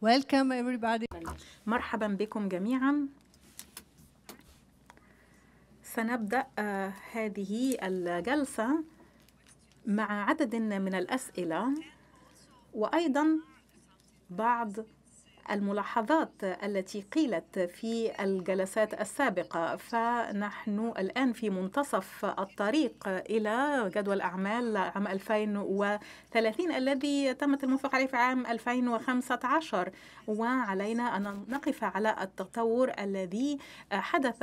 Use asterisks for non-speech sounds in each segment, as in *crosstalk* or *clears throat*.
Welcome everybody. مرحبا بكم جميعا. سنبدأ آه، هذه الجلسة مع عدد من الأسئلة وأيضا بعض الملاحظات التي قيلت في الجلسات السابقة فنحن الآن في منتصف الطريق إلى جدول أعمال عام 2030 الذي تمت الموافقة عليه في عام 2015 وعلينا أن نقف على التطور الذي حدث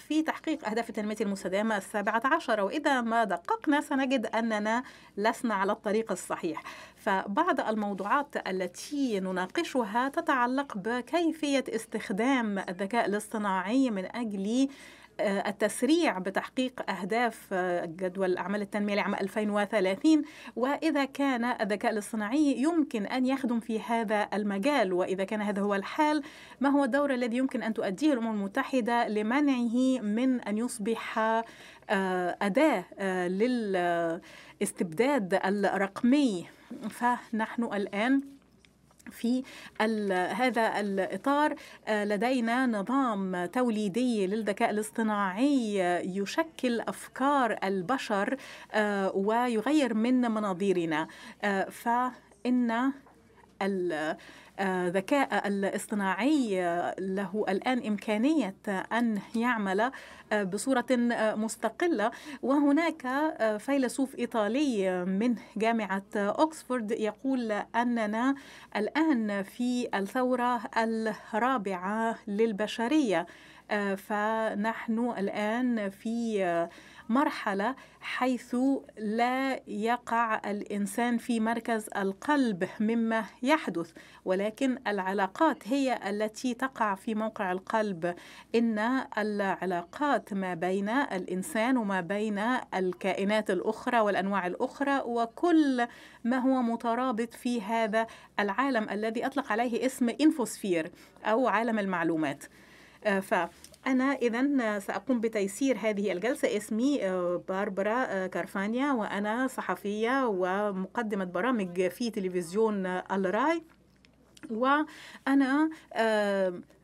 في تحقيق أهداف التنمية المستدامة السابعة عشر وإذا ما دققنا سنجد أننا لسنا على الطريق الصحيح فبعض الموضوعات التي نناقشها تتعلق يتعلق بكيفية استخدام الذكاء الاصطناعي من أجل آه، التسريع بتحقيق أهداف آه، جدول أعمال التنمية لعام 2030 وإذا كان الذكاء الاصطناعي يمكن أن يخدم في هذا المجال وإذا كان هذا هو الحال ما هو الدور الذي يمكن أن تؤديه الأمم المتحدة لمنعه من أن يصبح آه، أداة للاستبداد الرقمي فنحن الآن في هذا الاطار آه، لدينا نظام توليدي للذكاء الاصطناعي يشكل افكار البشر آه، ويغير من مناظيرنا آه، فان الذكاء الاصطناعي له الآن إمكانية أن يعمل آه، بصورة آه، مستقلة وهناك آه، فيلسوف إيطالي من جامعة أوكسفورد يقول أننا الآن في الثورة الرابعة للبشرية فنحن الآن في مرحلة حيث لا يقع الإنسان في مركز القلب مما يحدث ولكن العلاقات هي التي تقع في موقع القلب إن العلاقات ما بين الإنسان وما بين الكائنات الأخرى والأنواع الأخرى وكل ما هو مترابط في هذا العالم الذي أطلق عليه اسم إنفوسفير أو عالم المعلومات آه، ف أنا إذا سأقوم بتيسير هذه الجلسة اسمي آه، باربرا آه، كارفانيا وأنا صحفية ومقدمة برامج في تلفزيون آه، الراي وأنا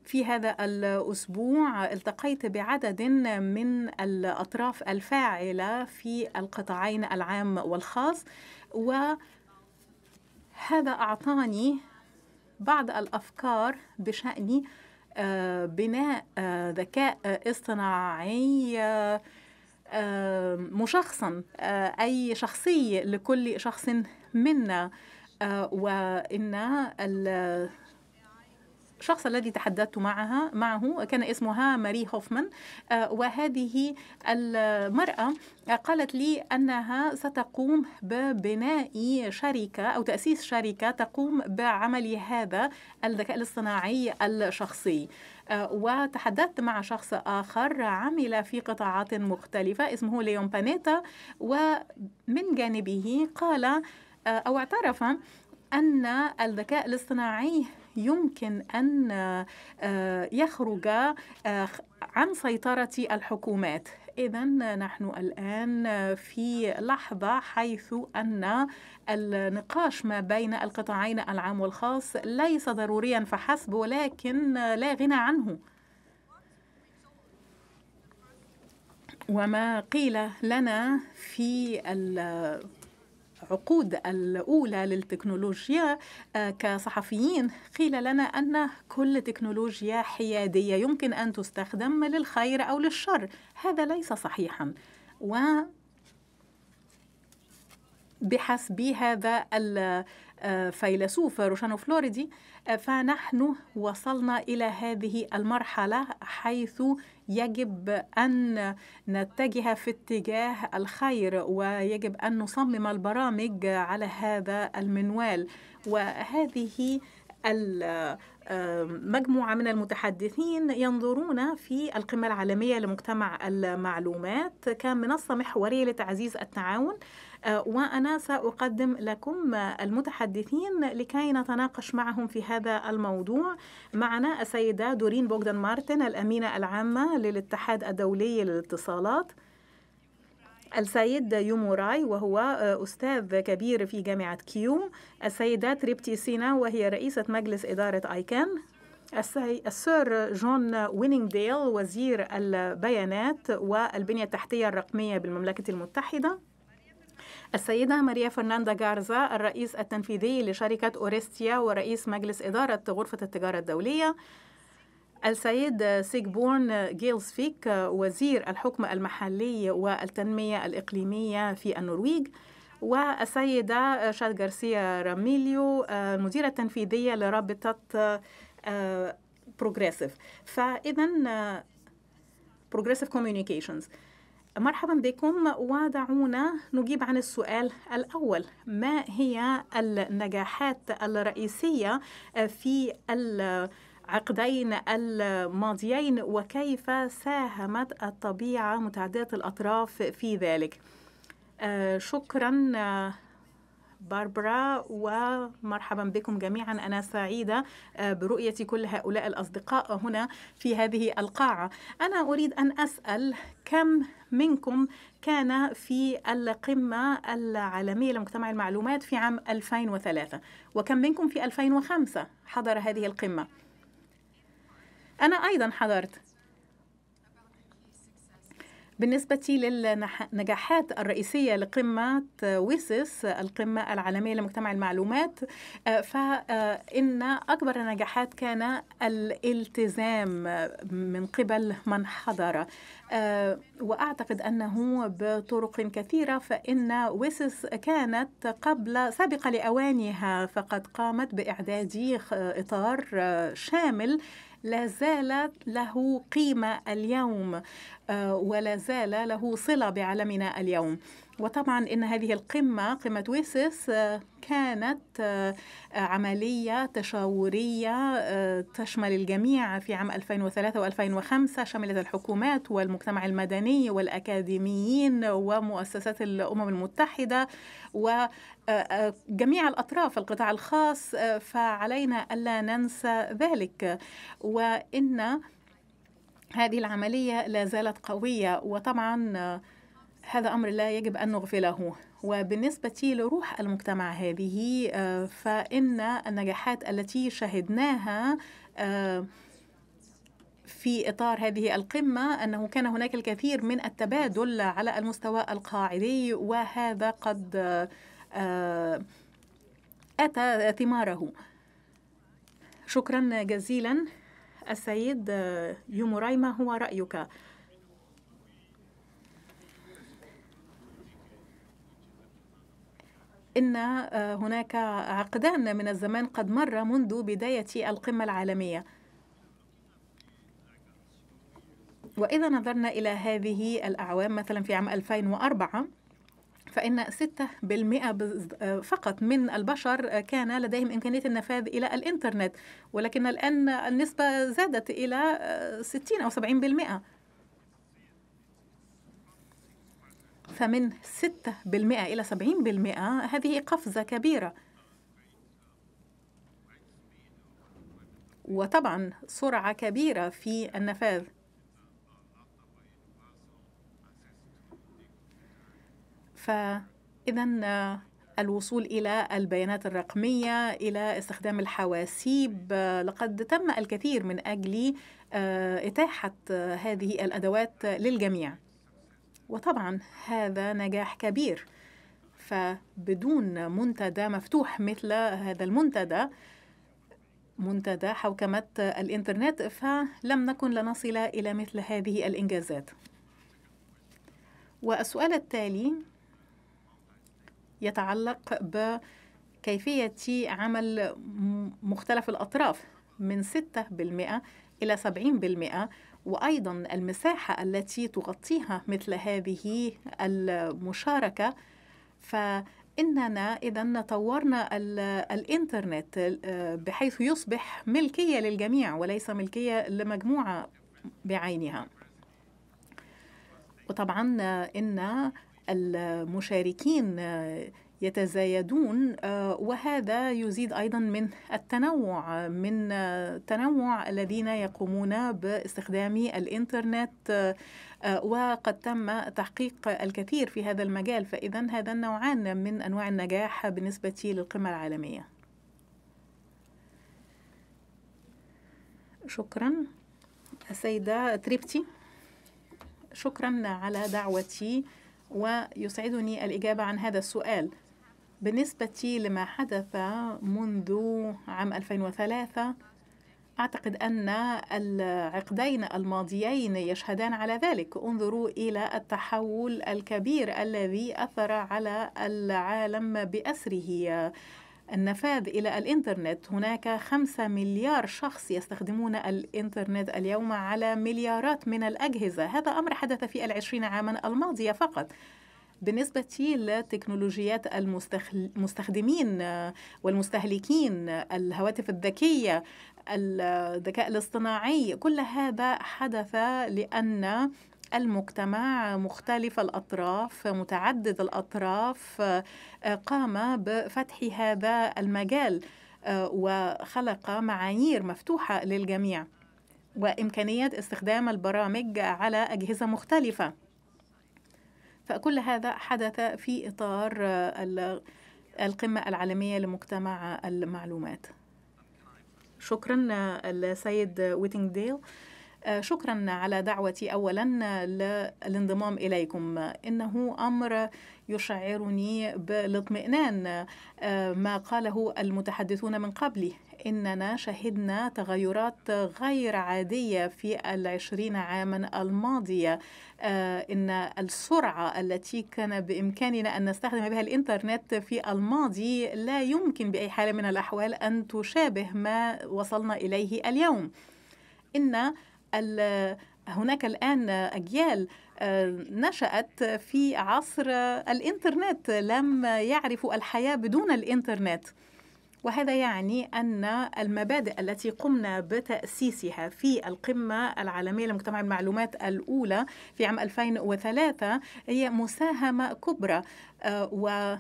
في هذا الأسبوع التقيت بعدد من الأطراف الفاعلة في القطاعين العام والخاص وهذا أعطاني بعض الأفكار بشأن آه، بناء آه، ذكاء آه، اصطناعي مشخصا أي شخصي لكل شخص منا وإن الشخص الذي تحدثت معها معه كان اسمها ماري هوفمان آه، وهذه المرأة قالت لي أنها ستقوم ببناء شركة أو تأسيس شركة تقوم بعمل هذا الذكاء الاصطناعي الشخصي آه، وتحدثت مع شخص آخر عمل في قطاعات مختلفة اسمه ليون بانيتا ومن جانبه قال آه، أو اعترف أن الذكاء الاصطناعي يمكن أن آه، يخرج آه، عن سيطرة الحكومات إذا نحن الآن في لحظة حيث أن النقاش ما بين القطاعين العام والخاص ليس ضروريا فحسب ولكن لا غنى عنه وما قيل لنا في العقود الأولى للتكنولوجيا آه، كصحفيين قيل لنا أن كل تكنولوجيا حيادية يمكن أن تستخدم للخير أو للشر هذا ليس صحيحا و بحسب هذا الفيلسوف آه، روشانو فلوريدي آه، فنحن وصلنا إلى هذه المرحلة حيث يجب أن نتجه في اتجاه الخير ويجب أن نصمم البرامج على هذا المنوال وهذه مجموعة من المتحدثين ينظرون في القمة العالمية لمجتمع المعلومات كمنصة محورية لتعزيز التعاون آه، وأنا سأقدم لكم المتحدثين لكي نتناقش معهم في هذا الموضوع معنا السيدة دورين بوغدان مارتن الأمينة العامة للاتحاد الدولي للاتصالات السيد يوموراي وهو آه، أستاذ كبير في جامعة كيوم السيدات ريبتي سينا وهي رئيسة مجلس إدارة آيكان السير جون وينينغديل وزير البيانات والبنية التحتية الرقمية بالمملكة المتحدة السيدة ماريا فرناندا جارزا الرئيس التنفيذي لشركة أورستيا ورئيس مجلس إدارة غرفة التجارة الدولية السيد سيغبورن جيلسفيك وزير الحكم المحلي والتنمية الإقليمية في النرويج والسيدة شاد غارسيا راميليو المديرة التنفيذية لرابطة بروجريسيف آه، فإذا بروجريسيف آه، كوميونيكيشنز مرحبا بكم ودعونا نجيب عن السؤال الأول ما هي النجاحات الرئيسية في العقدين الماضيين وكيف ساهمت الطبيعة متعددة الأطراف في ذلك آه، شكرا آه، باربرا ومرحبا بكم جميعا أنا سعيدة آه، برؤية كل هؤلاء الأصدقاء هنا في هذه القاعة أنا أريد أن أسأل كم منكم كان في القمة العالمية لمجتمع المعلومات في عام 2003 وكم منكم في 2005 حضر هذه القمة أنا أيضا حضرت بالنسبة للنجاحات الرئيسية لقمة ويسس القمة العالمية لمجتمع المعلومات فإن أكبر النجاحات كان الالتزام من قبل من حضر وأعتقد أنه بطرق كثيرة فإن ويسس كانت قبل سابقة لأوانها فقد قامت بإعداد إطار شامل لا زال له قيمة اليوم آه، ولا زال له صلة بعالمنا اليوم وطبعا ان هذه القمه قمه ويسس آه، كانت آه، آه، عمليه تشاوريه تشمل الجميع في عام 2003 و2005 شملت الحكومات والمجتمع المدني والاكاديميين ومؤسسات الامم المتحده وجميع الاطراف القطاع الخاص فعلينا الا ننسى ذلك وان هذه العمليه لا زالت قويه وطبعا هذا أمر لا يجب أن نغفله وبالنسبة لروح المجتمع هذه آه، فإن النجاحات التي شهدناها آه، في إطار هذه القمة أنه كان هناك الكثير من التبادل على المستوى القاعدي وهذا قد آه، أتى ثماره شكرا جزيلا السيد يومورايما هو رأيك ان آه، هناك عقدان من الزمان قد مر منذ بدايه القمه العالميه واذا نظرنا الى هذه الاعوام مثلا في عام 2004 فإن 6% آه، فقط من البشر آه، كان لديهم إمكانية النفاذ إلى الإنترنت ولكن الآن النسبة زادت إلى 60 أو 70% فمن 6% إلى 70% هذه قفزة كبيرة وطبعا سرعة كبيرة في النفاذ فإذا الوصول إلى البيانات الرقمية إلى استخدام الحواسيب لقد تم الكثير من أجل آه، إتاحة هذه الأدوات للجميع وطبعا هذا نجاح كبير فبدون منتدى مفتوح مثل هذا المنتدى منتدى حوكمة الإنترنت فلم نكن لنصل إلى مثل هذه الإنجازات والسؤال التالي يتعلق بكيفية عمل مختلف الأطراف من 6% إلى 70% وايضا المساحه التي تغطيها مثل هذه المشاركه فاننا اذا طورنا الانترنت آه، بحيث يصبح ملكيه للجميع وليس ملكيه لمجموعه بعينها وطبعا آه، ان المشاركين آه، يتزايدون آه، وهذا يزيد أيضا من التنوع من آه، تنوع الذين يقومون باستخدام الإنترنت آه، وقد تم تحقيق الكثير في هذا المجال فإذا هذا النوعان من أنواع النجاح بالنسبة للقمة العالمية شكرا السيدة تريبتي شكرا على دعوتي ويسعدني الإجابة عن هذا السؤال بالنسبة لما حدث منذ عام 2003 أعتقد أن العقدين الماضيين يشهدان على ذلك انظروا إلى التحول الكبير الذي أثر على العالم بأسره النفاذ إلى الإنترنت هناك خمسة مليار شخص يستخدمون الإنترنت اليوم على مليارات من الأجهزة هذا أمر حدث في العشرين عاما الماضية فقط بالنسبة لتكنولوجيات المستخدمين آه، والمستهلكين آه، الهواتف الذكية آه، الذكاء الاصطناعي كل هذا حدث لأن المجتمع مختلف الاطراف متعدد الاطراف قام بفتح هذا المجال وخلق معايير مفتوحه للجميع وامكانيه استخدام البرامج على اجهزه مختلفه فكل هذا حدث في إطار آه، القمة العالمية لمجتمع المعلومات شكرا آه، السيد ويتنغديل آه، شكرا على دعوتي اولا للانضمام اليكم انه امر يشعرني بالاطمئنان ما قاله المتحدثون من قبلي إننا شهدنا تغيرات غير عادية في العشرين عاما الماضية آه، إن السرعة التي كان بإمكاننا أن نستخدم بها الإنترنت في الماضي لا يمكن بأي حال من الأحوال أن تشابه ما وصلنا إليه اليوم إن هناك الآن أجيال آه، نشأت في عصر الإنترنت لم يعرفوا الحياة بدون الإنترنت وهذا يعني أن المبادئ التي قمنا بتأسيسها في القمة العالمية لمجتمع المعلومات الأولى في عام 2003 هي مساهمة كبرى آه، و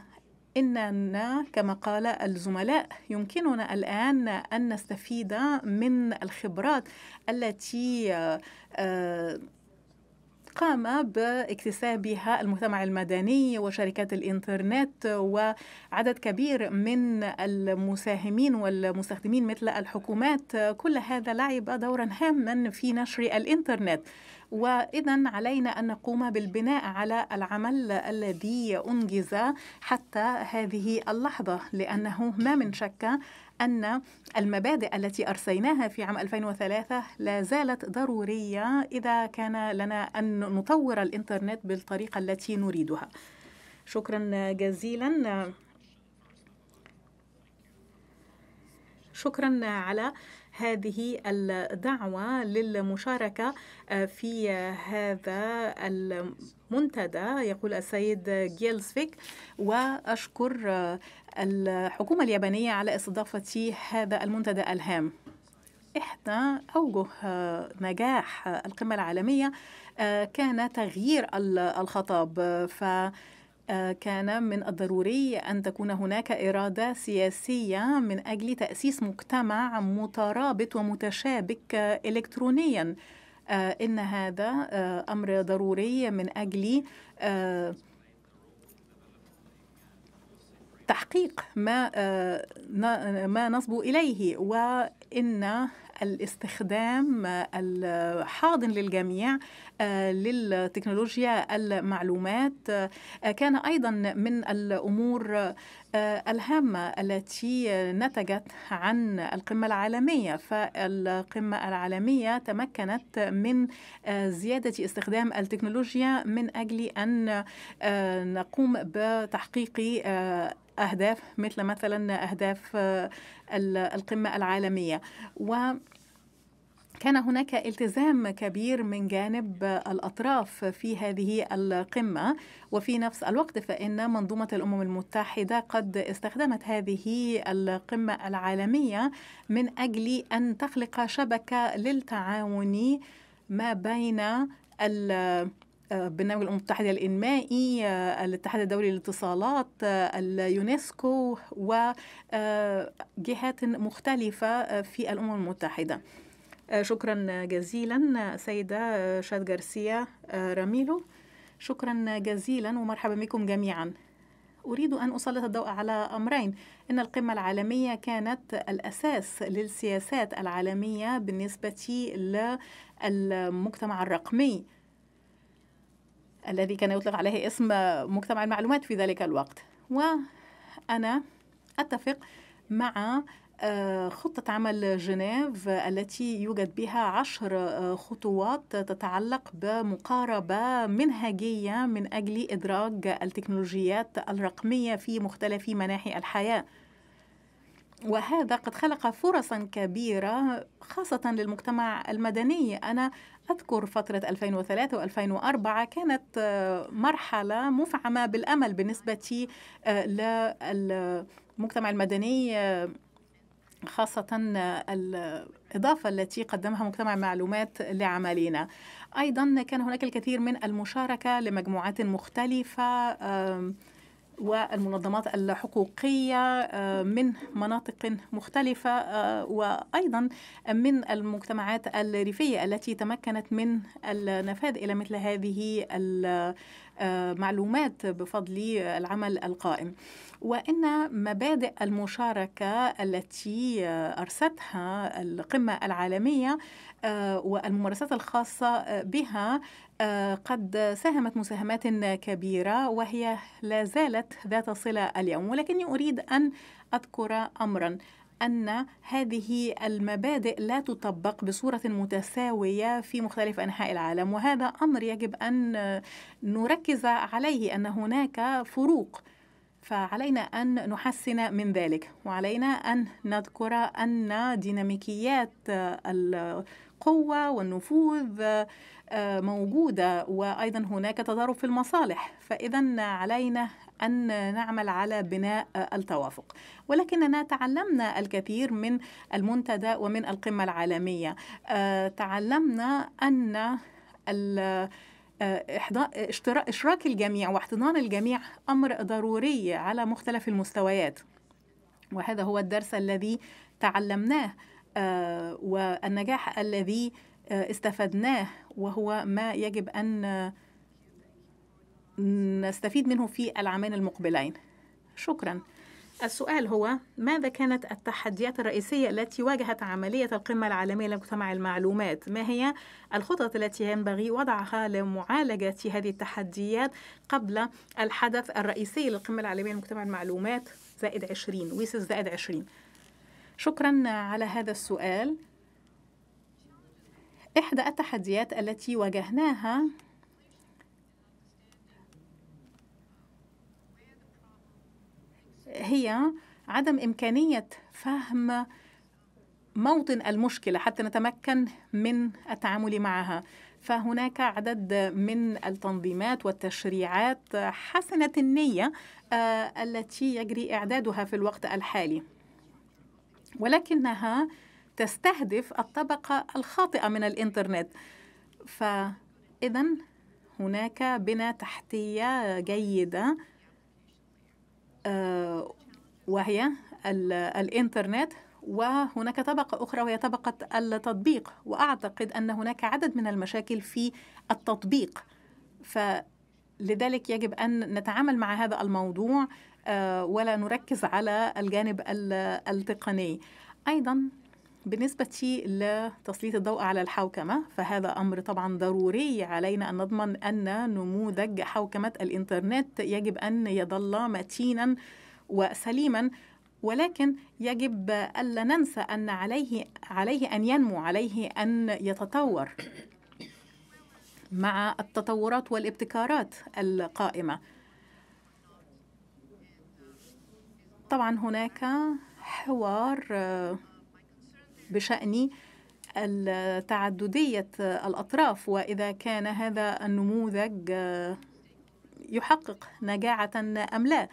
إننا كما قال الزملاء يمكننا الآن أن نستفيد من الخبرات التي آه، آه، قام باكتسابها المجتمع المدني وشركات الإنترنت وعدد كبير من المساهمين والمستخدمين مثل الحكومات كل هذا لعب دورا هاما في نشر الإنترنت وإذا علينا أن نقوم بالبناء على العمل الذي أنجز حتى هذه اللحظة لأنه ما من شك أن المبادئ التي أرسيناها في عام 2003 لا زالت ضرورية إذا كان لنا أن نطور الإنترنت بالطريقة التي نريدها شكرا جزيلا شكرا على هذه الدعوة للمشاركة آه، في آه، هذا المنتدى يقول السيد جيلسفيك وأشكر آه، الحكومة اليابانية على استضافة هذا المنتدى الهام إحدى أوجه نجاح القمة العالمية كان تغيير الخطاب ف كان من الضروري أن تكون هناك إرادة سياسية من أجل تأسيس مجتمع مترابط ومتشابك إلكترونيا آه، إن هذا آه، أمر ضروري من أجل آه، تحقيق ما ما نصبو إليه وإن الاستخدام الحاضن للجميع للتكنولوجيا المعلومات كان أيضا من الأمور آه، الهامة التي نتجت عن القمة العالمية فالقمة العالمية تمكنت من آه، زيادة استخدام التكنولوجيا من أجل أن آه، نقوم بتحقيق أهداف مثل مثلا أهداف القمة العالمية و كان هناك التزام كبير من جانب الأطراف في هذه القمة وفي نفس الوقت فإن منظومة الأمم المتحدة قد استخدمت هذه القمة العالمية من أجل أن تخلق شبكة للتعاون ما بين برنامج الامم المتحده الانمائي الاتحاد الدولي للاتصالات اليونسكو وجهات آه، مختلفه في الامم المتحده شكرا جزيلا سيدة شاد جارسيا آه، راميلو شكرا جزيلا ومرحبا بكم جميعا أريد أن أسلط الضوء على أمرين إن القمة العالمية كانت الأساس للسياسات العالمية بالنسبة للمجتمع الرقمي الذي كان يطلق عليه اسم مجتمع المعلومات في ذلك الوقت وأنا أتفق مع آه، خطة عمل جنيف التي يوجد بها عشر آه، خطوات تتعلق بمقاربة منهجية من أجل إدراج التكنولوجيات الرقمية في مختلف مناحي الحياة وهذا قد خلق فرصا كبيرة خاصة للمجتمع المدني أنا أذكر فترة 2003 و2004 كانت آه، مرحلة مفعمة بالأمل بالنسبة للمجتمع المدني خاصة الإضافة التي قدمها مجتمع معلومات لعملنا أيضا كان هناك الكثير من المشاركة لمجموعات مختلفة والمنظمات الحقوقية من مناطق مختلفة وأيضا من المجتمعات الريفية التي تمكنت من النفاذ إلى مثل هذه آه، معلومات بفضل العمل القائم وان مبادئ المشاركه التي ارستها القمه العالميه آه، والممارسات الخاصه بها آه، قد ساهمت مساهمات كبيره وهي لا زالت ذات صله اليوم ولكني اريد ان اذكر امرا أن هذه المبادئ لا تطبق بصورة متساوية في مختلف أنحاء العالم وهذا أمر يجب أن نركز عليه أن هناك فروق فعلينا أن نحسن من ذلك وعلينا أن نذكر أن ديناميكيات القوة والنفوذ آه، موجودة وأيضا هناك تضارب في المصالح فإذا علينا أن نعمل على بناء التوافق ولكننا تعلمنا الكثير من المنتدى ومن القمة العالمية آه، تعلمنا أن آه، إشراك الجميع واحتضان الجميع أمر ضروري على مختلف المستويات وهذا هو الدرس الذي تعلمناه آه، والنجاح الذي استفدناه وهو ما يجب أن نستفيد منه في العامين المقبلين شكرا السؤال هو ماذا كانت التحديات الرئيسية التي واجهت عملية القمة العالمية لمجتمع المعلومات؟ ما هي الخطط التي ينبغي وضعها لمعالجة هذه التحديات قبل الحدث الرئيسي للقمة العالمية لمجتمع المعلومات زائد 20 ويسز زائد 20 شكرا على هذا السؤال إحدى التحديات التي واجهناها هي عدم إمكانية فهم موطن المشكلة حتى نتمكن من التعامل معها فهناك عدد من التنظيمات والتشريعات حسنة النية آه، التي يجري إعدادها في الوقت الحالي ولكنها تستهدف الطبقة الخاطئة من الإنترنت فإذا هناك بنى تحتية جيدة آه، وهي الإنترنت وهناك طبقة أخرى وهي طبقة التطبيق وأعتقد أن هناك عدد من المشاكل في التطبيق فلذلك يجب أن نتعامل مع هذا الموضوع آه، ولا نركز على الجانب التقني أيضا بالنسبة لتسليط الضوء على الحوكمة فهذا أمر طبعا ضروري علينا أن نضمن أن نموذج حوكمة الإنترنت يجب أن يظل متينا وسليما ولكن يجب ألا ننسى أن عليه عليه أن ينمو عليه أن يتطور مع التطورات والابتكارات القائمة طبعا هناك حوار بشأن تعددية الأطراف وإذا كان هذا النموذج آه، يحقق نجاعة أم لا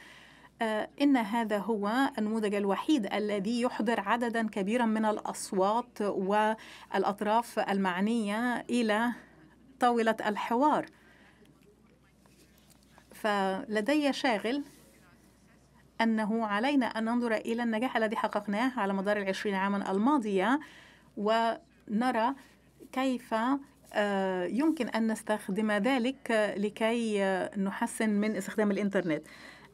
آه، إن هذا هو النموذج الوحيد الذي يحضر عددا كبيرا من الأصوات والأطراف المعنية إلى طاولة الحوار فلدي شاغل أنه علينا أن ننظر إلى النجاح الذي حققناه على مدار العشرين عاما الماضية ونرى كيف آه، يمكن أن نستخدم ذلك لكي آه، نحسن من استخدام الإنترنت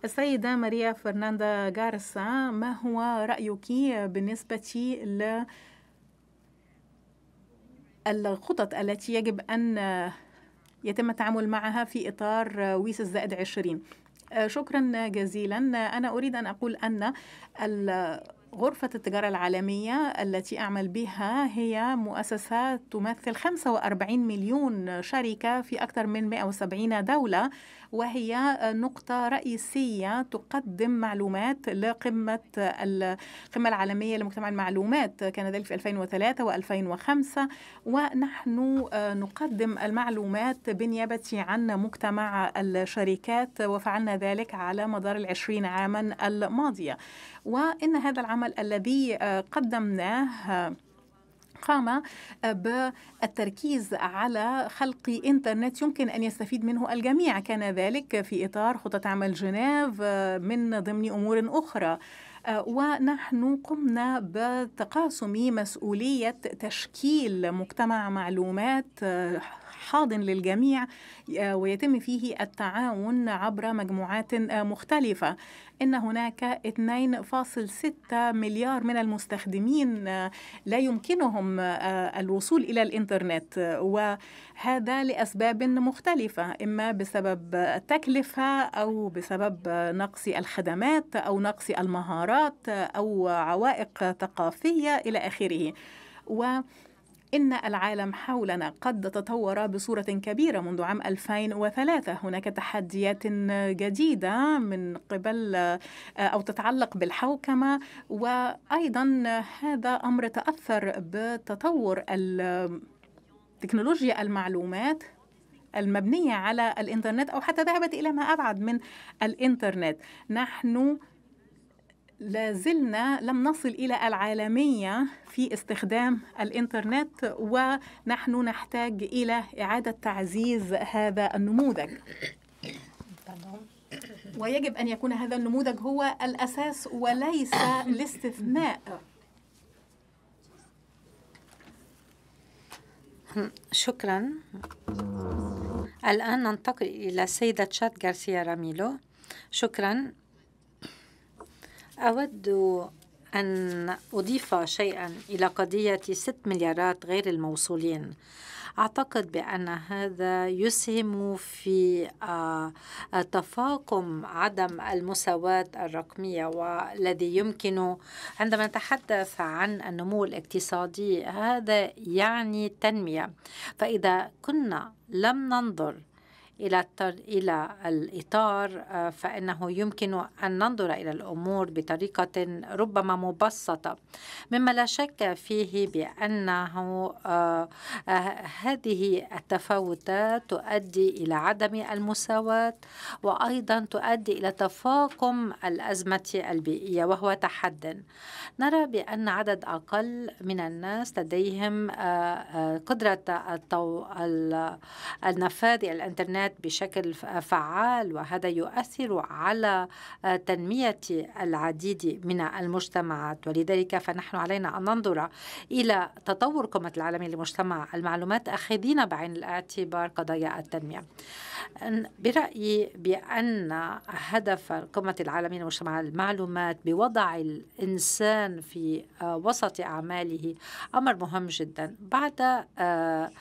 السيدة ماريا فرناندا جارسا ما هو رأيك بالنسبة ل الخطط التي يجب أن آه، يتم التعامل معها في إطار ويس الزائد 20 شكرا جزيلا أنا أريد أن أقول أن غرفة التجارة العالمية التي أعمل بها هي مؤسسة تمثل 45 مليون شركة في أكثر من 170 دولة وهي نقطة رئيسية تقدم معلومات لقمة القمة العالمية لمجتمع المعلومات كان ذلك في 2003 و2005 ونحن آه، نقدم المعلومات بنيابة عن مجتمع الشركات وفعلنا ذلك على مدار العشرين عاما الماضية وإن هذا العمل الذي آه، قدمناه قام آه، بالتركيز على خلق إنترنت يمكن أن يستفيد منه الجميع كان ذلك في إطار خطة عمل جنيف آه، من ضمن أمور أخرى آه، ونحن قمنا بتقاسم مسؤولية تشكيل مجتمع معلومات حاضن للجميع آه، ويتم فيه التعاون عبر مجموعات آه، مختلفة إن هناك 2.6 مليار من المستخدمين آه، لا يمكنهم الوصول إلى الإنترنت وهذا لأسباب مختلفة إما بسبب التكلفة أو بسبب نقص الخدمات أو نقص المهارات أو عوائق ثقافية إلى آخره و إن العالم حولنا قد تطور بصورة كبيرة منذ عام 2003 هناك تحديات جديدة من قبل أو تتعلق بالحوكمة وأيضا هذا أمر تأثر بتطور تكنولوجيا المعلومات المبنية على الإنترنت أو حتى ذهبت إلى ما أبعد من الإنترنت نحن لازلنا لم نصل إلى العالمية في استخدام الإنترنت ونحن نحتاج إلى إعادة تعزيز هذا النموذج ويجب أن يكون هذا النموذج هو الأساس وليس الاستثناء شكرا الآن ننتقل إلى سيدة شات غارسيا راميلو شكرا أود أن أضيف شيئا إلى قضية 6 مليارات غير الموصولين أعتقد بأن هذا يسهم في آه، تفاقم عدم المساواة الرقمية والذي يمكن عندما نتحدث عن النمو الاقتصادي هذا يعني تنمية فإذا كنا لم ننظر إلى إلى الإطار آه، فإنه يمكن أن ننظر إلى الأمور بطريقة ربما مبسطة مما لا شك فيه بأنه آه، آه، هذه التفاوتات تؤدي إلى عدم المساواة وأيضا تؤدي إلى تفاقم الأزمة البيئية وهو تحد نرى بأن عدد أقل من الناس لديهم قدرة النفاذ الانترنت البيانات بشكل فعال وهذا يؤثر على آه، تنمية العديد من المجتمعات ولذلك فنحن علينا أن ننظر إلى تطور قمة العالمية لمجتمع المعلومات أخذين بعين الاعتبار قضايا التنمية برأيي بأن هدف قمة العالمية لمجتمع المعلومات بوضع الإنسان في آه، وسط أعماله أمر مهم جدا بعد آه،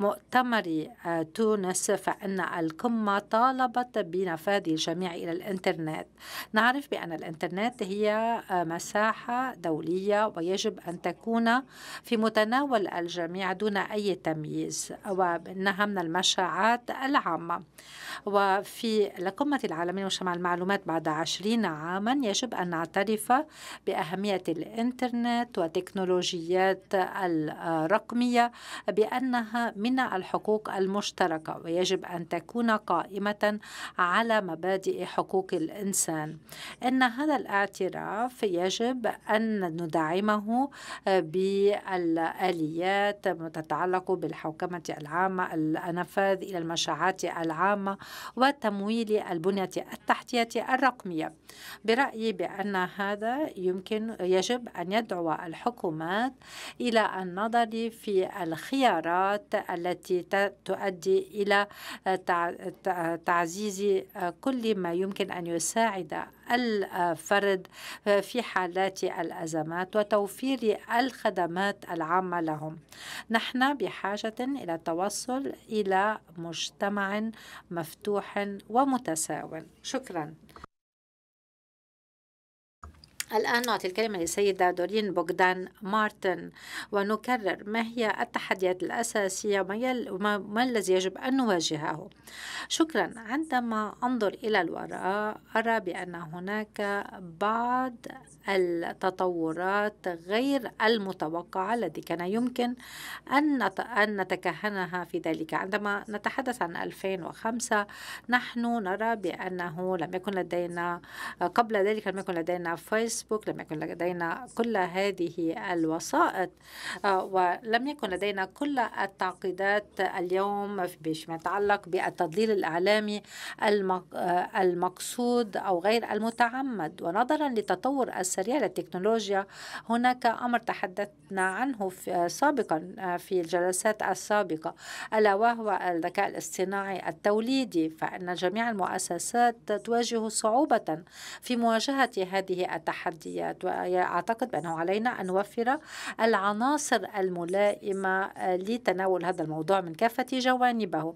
مؤتمر آه، تونس فإن القمة طالبت بنفاذ الجميع إلى الإنترنت نعرف بأن الإنترنت هي آه، مساحة دولية ويجب أن تكون في متناول الجميع دون أي تمييز وإنها من المشاعات العامة وفي القمة العالمية لمجتمع المعلومات بعد عشرين عاما يجب أن نعترف بأهمية الإنترنت وتكنولوجيات الرقمية بأنها من الحقوق المشتركة ويجب أن تكون قائمة على مبادئ حقوق الإنسان إن هذا الاعتراف يجب أن ندعمه بالآليات تتعلق بالحوكمة العامة النفاذ إلى المشاعات العامة وتمويل البنية التحتية الرقمية برأيي بأن هذا يمكن يجب أن يدعو الحكومات إلى النظر في الخيارات التي تؤدي إلى آه، تعزيز آه، كل ما يمكن أن يساعد الفرد في حالات الأزمات وتوفير الخدمات العامة لهم نحن بحاجة إلى التوصل إلى مجتمع مفتوح ومتساو شكرا الآن نعطي الكلمة للسيدة دورين بوغدان مارتن ونكرر ما هي التحديات الأساسية وما الذي يجب أن نواجهه شكرا عندما أنظر إلى الوراء أرى بأن هناك بعض التطورات غير المتوقعة التي كان يمكن أن نتكهنها في ذلك عندما نتحدث عن 2005 نحن نرى بأنه لم يكن لدينا قبل ذلك لم يكن لدينا فيسبوك لم يكن لدينا كل هذه الوسائط آه، ولم يكن لدينا كل التعقيدات اليوم فيما يتعلق بالتضليل الإعلامي آه، المقصود أو غير المتعمد ونظرا لتطور السياسة السريع للتكنولوجيا هناك أمر تحدثنا عنه في سابقا آه، في الجلسات السابقة ألا وهو الذكاء الاصطناعي التوليدي فإن جميع المؤسسات تواجه صعوبة في مواجهة هذه التحديات وأعتقد بأنه علينا أن نوفر العناصر الملائمة آه، لتناول هذا الموضوع من كافة جوانبه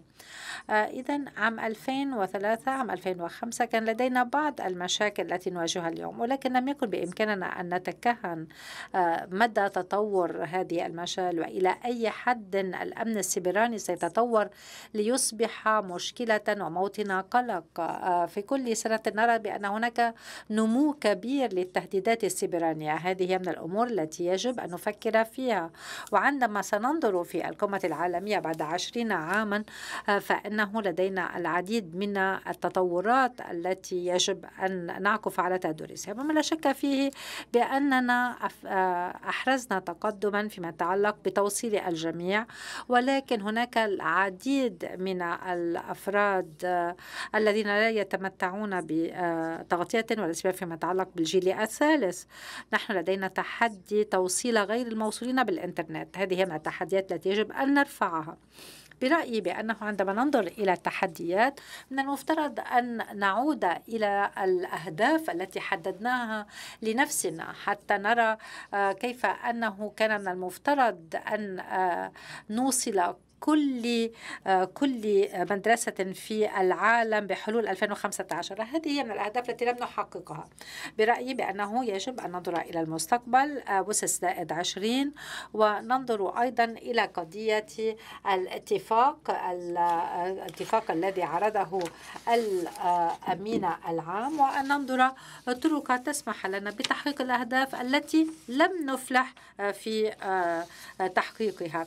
آه، إذا عام 2003 عام 2005 كان لدينا بعض المشاكل التي نواجهها اليوم ولكن لم يكن بإمكاننا بإمكاننا أن نتكهن آه، مدى تطور هذه المشال وإلى أي حد الأمن السيبراني سيتطور ليصبح مشكلة وموطن قلق آه، في كل سنة نرى بأن هناك نمو كبير للتهديدات السيبرانية هذه من الأمور التي يجب أن نفكر فيها وعندما سننظر في القمة العالمية بعد عشرين عاما آه، فإنه لدينا العديد من التطورات التي يجب أن نعكف على تدريسها مما لا شك فيه به بأننا آه، أحرزنا تقدما فيما يتعلق بتوصيل الجميع ولكن هناك العديد من الأفراد آه، الذين لا يتمتعون بتغطية آه، ولا سبب فيما يتعلق بالجيل الثالث نحن لدينا تحدي توصيل غير الموصولين بالإنترنت هذه هي من التحديات التي يجب أن نرفعها برأيي بأنه عندما ننظر إلى التحديات من المفترض أن نعود إلى الأهداف التي حددناها لنفسنا حتى نرى آه، كيف أنه كان من المفترض أن آه، نوصل كل آه، كل مدرسة في العالم بحلول 2015 هذه هي من الأهداف التي لم نحققها برأيي بأنه يجب أن ننظر إلى المستقبل آه، بوسس زائد 20 وننظر أيضا إلى قضية الاتفاق آه، الاتفاق الذي عرضه الأمين العام وأن ننظر طرق تسمح لنا بتحقيق الأهداف التي لم نفلح في تحقيقها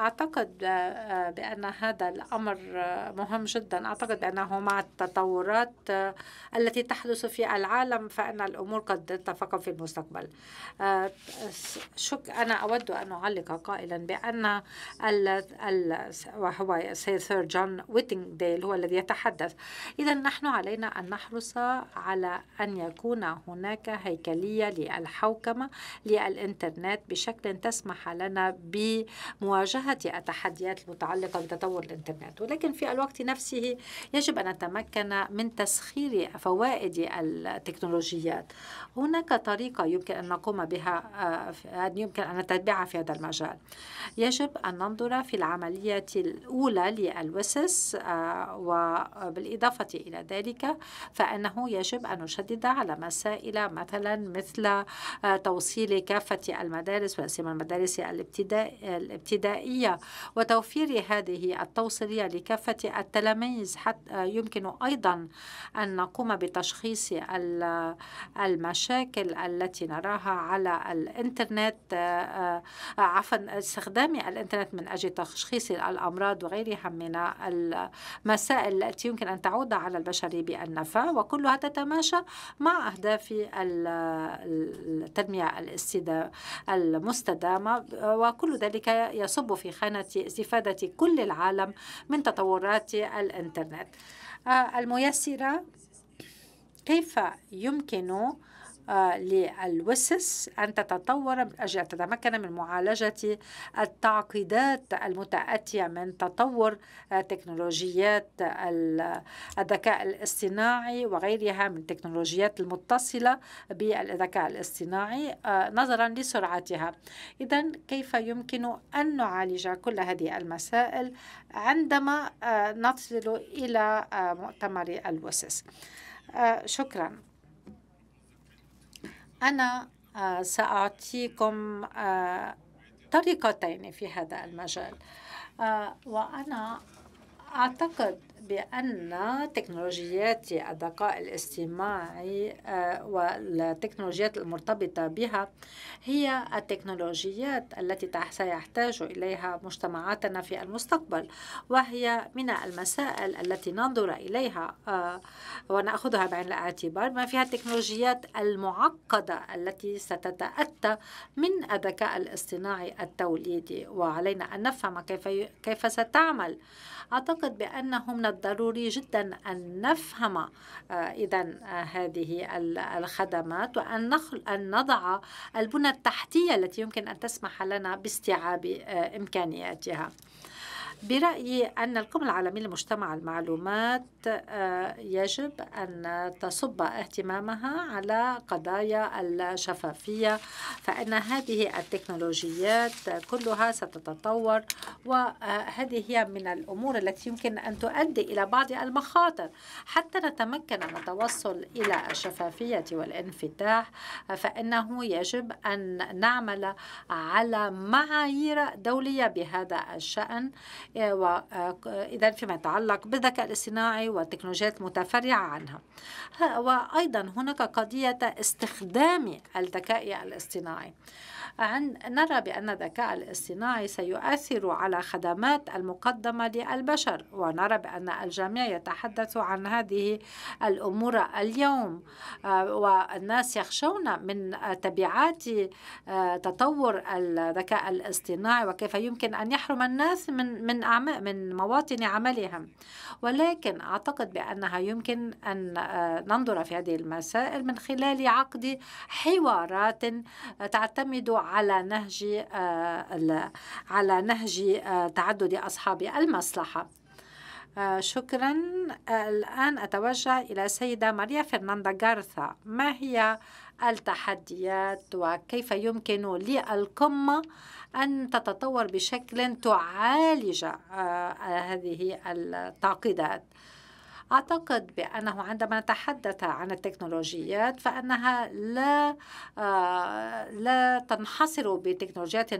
أعتقد آه، آه، بأن هذا الأمر آه، مهم جدا أعتقد أنه مع التطورات التي تحدث في العالم فإن الأمور قد تتفاقم في المستقبل شك أنا أود أن أعلق قائلا بأن وهو سير جون ديل هو الذي يتحدث إذا نحن علينا أن نحرص على أن يكون هناك هيكلية للحوكمة للإنترنت بشكل تسمح لنا ب لمواجهة التحديات المتعلقة بتطور الإنترنت ولكن في الوقت نفسه يجب أن نتمكن من تسخير فوائد التكنولوجيات هناك طريقة يمكن أن نقوم بها آه، يمكن أن نتبعها في هذا المجال يجب أن ننظر في العملية الأولى للوسس آه، وبالإضافة إلى ذلك فأنه يجب أن نشدد على مسائل مثلا مثل آه، توصيل كافة المدارس ولا سيما المدارس الابتدائية الابتدائية وتوفير هذه التوصيلية لكافة التلاميذ حتى يمكن أيضا أن نقوم بتشخيص المشاكل التي نراها على الإنترنت آه، آه، عفوا استخدام الإنترنت من أجل تشخيص الأمراض وغيرها من المسائل التي يمكن أن تعود على البشر بالنفع وكلها تتماشى مع أهداف التنمية المستدامة وكل ذلك يصب في خانة استفادة كل العالم من تطورات الإنترنت آه، الميسرة كيف يمكن للوسس أن تتطور من أجل أن تتمكن من معالجة التعقيدات المتأتية من تطور تكنولوجيات الذكاء الاصطناعي وغيرها من التكنولوجيات المتصلة بالذكاء الاصطناعي آه، نظرا لسرعتها إذا كيف يمكن أن نعالج كل هذه المسائل عندما آه، نصل إلى آه، مؤتمر الوسس شكراً أنا آه، سأعطيكم آه، طريقتين في هذا المجال آه، وأنا أعتقد بأن تكنولوجيات الذكاء الاصطناعي آه، والتكنولوجيات المرتبطة بها هي التكنولوجيات التي سيحتاج إليها مجتمعاتنا في المستقبل وهي من المسائل التي ننظر إليها آه، ونأخذها بعين الاعتبار ما فيها التكنولوجيات المعقدة التي ستتأتى من الذكاء الاصطناعي التوليدي وعلينا أن نفهم كيف كيف ستعمل أعتقد بأنه من الضروري جدا أن نفهم آه، إذا آه، هذه الخدمات وأن نخل أن نضع البنى التحتية التي يمكن أن تسمح لنا باستيعاب آه، إمكانياتها برأيي أن القمة العالمية لمجتمع المعلومات آه، يجب أن تصب اهتمامها على قضايا الشفافية فإن هذه التكنولوجيات كلها ستتطور وهذه هي من الأمور التي يمكن أن تؤدي إلى بعض المخاطر حتى نتمكن من التوصل إلى الشفافية والانفتاح فإنه يجب أن نعمل على معايير دولية بهذا الشأن وإذا آه، فيما يتعلق بالذكاء الاصطناعي والتكنولوجيات المتفرعة عنها وأيضا هناك قضية استخدام الذكاء الاصطناعي عن نرى بأن الذكاء الاصطناعي سيؤثر على خدمات المقدمة للبشر ونرى بأن الجميع يتحدث عن هذه الأمور اليوم آه، والناس يخشون من تبعات آه، تطور الذكاء الاصطناعي وكيف يمكن أن يحرم الناس من من أعمال من مواطن عملهم ولكن أعتقد بأنها يمكن أن آه، ننظر في هذه المسائل من خلال عقد حوارات تعتمد على نهج آه، على نهج آه، تعدد أصحاب المصلحة آه، شكرا الآن أتوجه إلى السيده ماريا فرناندا غارثا ما هي التحديات وكيف يمكن للقمة أن تتطور بشكل تعالج هذه التعقيدات أعتقد بأنه عندما نتحدث عن التكنولوجيات فأنها لا آه، لا تنحصر بتكنولوجيات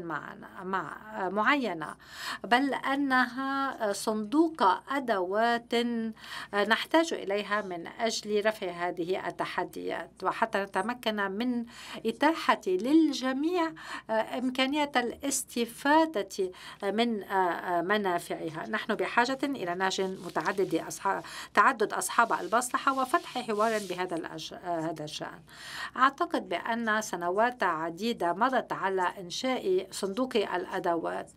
معينة بل أنها صندوق أدوات نحتاج إليها من أجل رفع هذه التحديات وحتى نتمكن من إتاحة للجميع آه، إمكانية الاستفادة من آه، منافعها نحن بحاجة إلى نهج متعدد أصحاب تعدد أصحاب المصلحة وفتح حوار بهذا هذا الشأن أعتقد بأن سنوات عديدة مضت على إنشاء صندوق الأدوات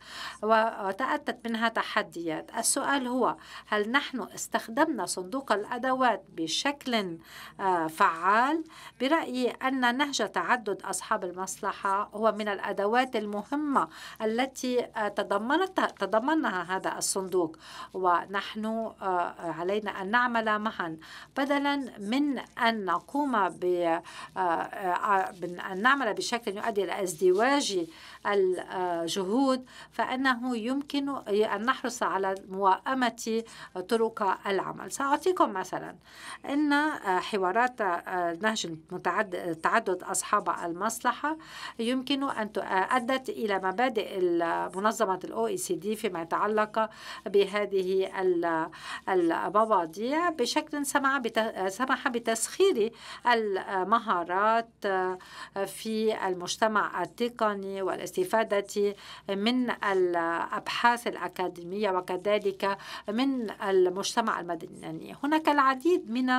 وتأتت منها تحديات السؤال هو هل نحن استخدمنا صندوق الأدوات بشكل آه، فعال برأيي أن نهج تعدد أصحاب المصلحة هو من الأدوات المهمة التي آه، تضمنتها تضمنها هذا الصندوق ونحن آه، علينا أن نعمل معا بدلا من أن نقوم ب آه، آه، آه، أن نعمل بشكل يؤدي إلى ازدواج الجهود فأنه يمكن أن نحرص على موائمة طرق العمل سأعطيكم مثلا إن حوارات آه، نهج متعدد تعدد أصحاب المصلحة يمكن أن آه، أدت إلى مبادئ منظمة الأو إي سي دي فيما يتعلق بهذه المواضيع بشكل سمح بتسخير المهارات في المجتمع التقني والاستثمار الاستفادة من الأبحاث الأكاديمية وكذلك من المجتمع المدني هناك العديد من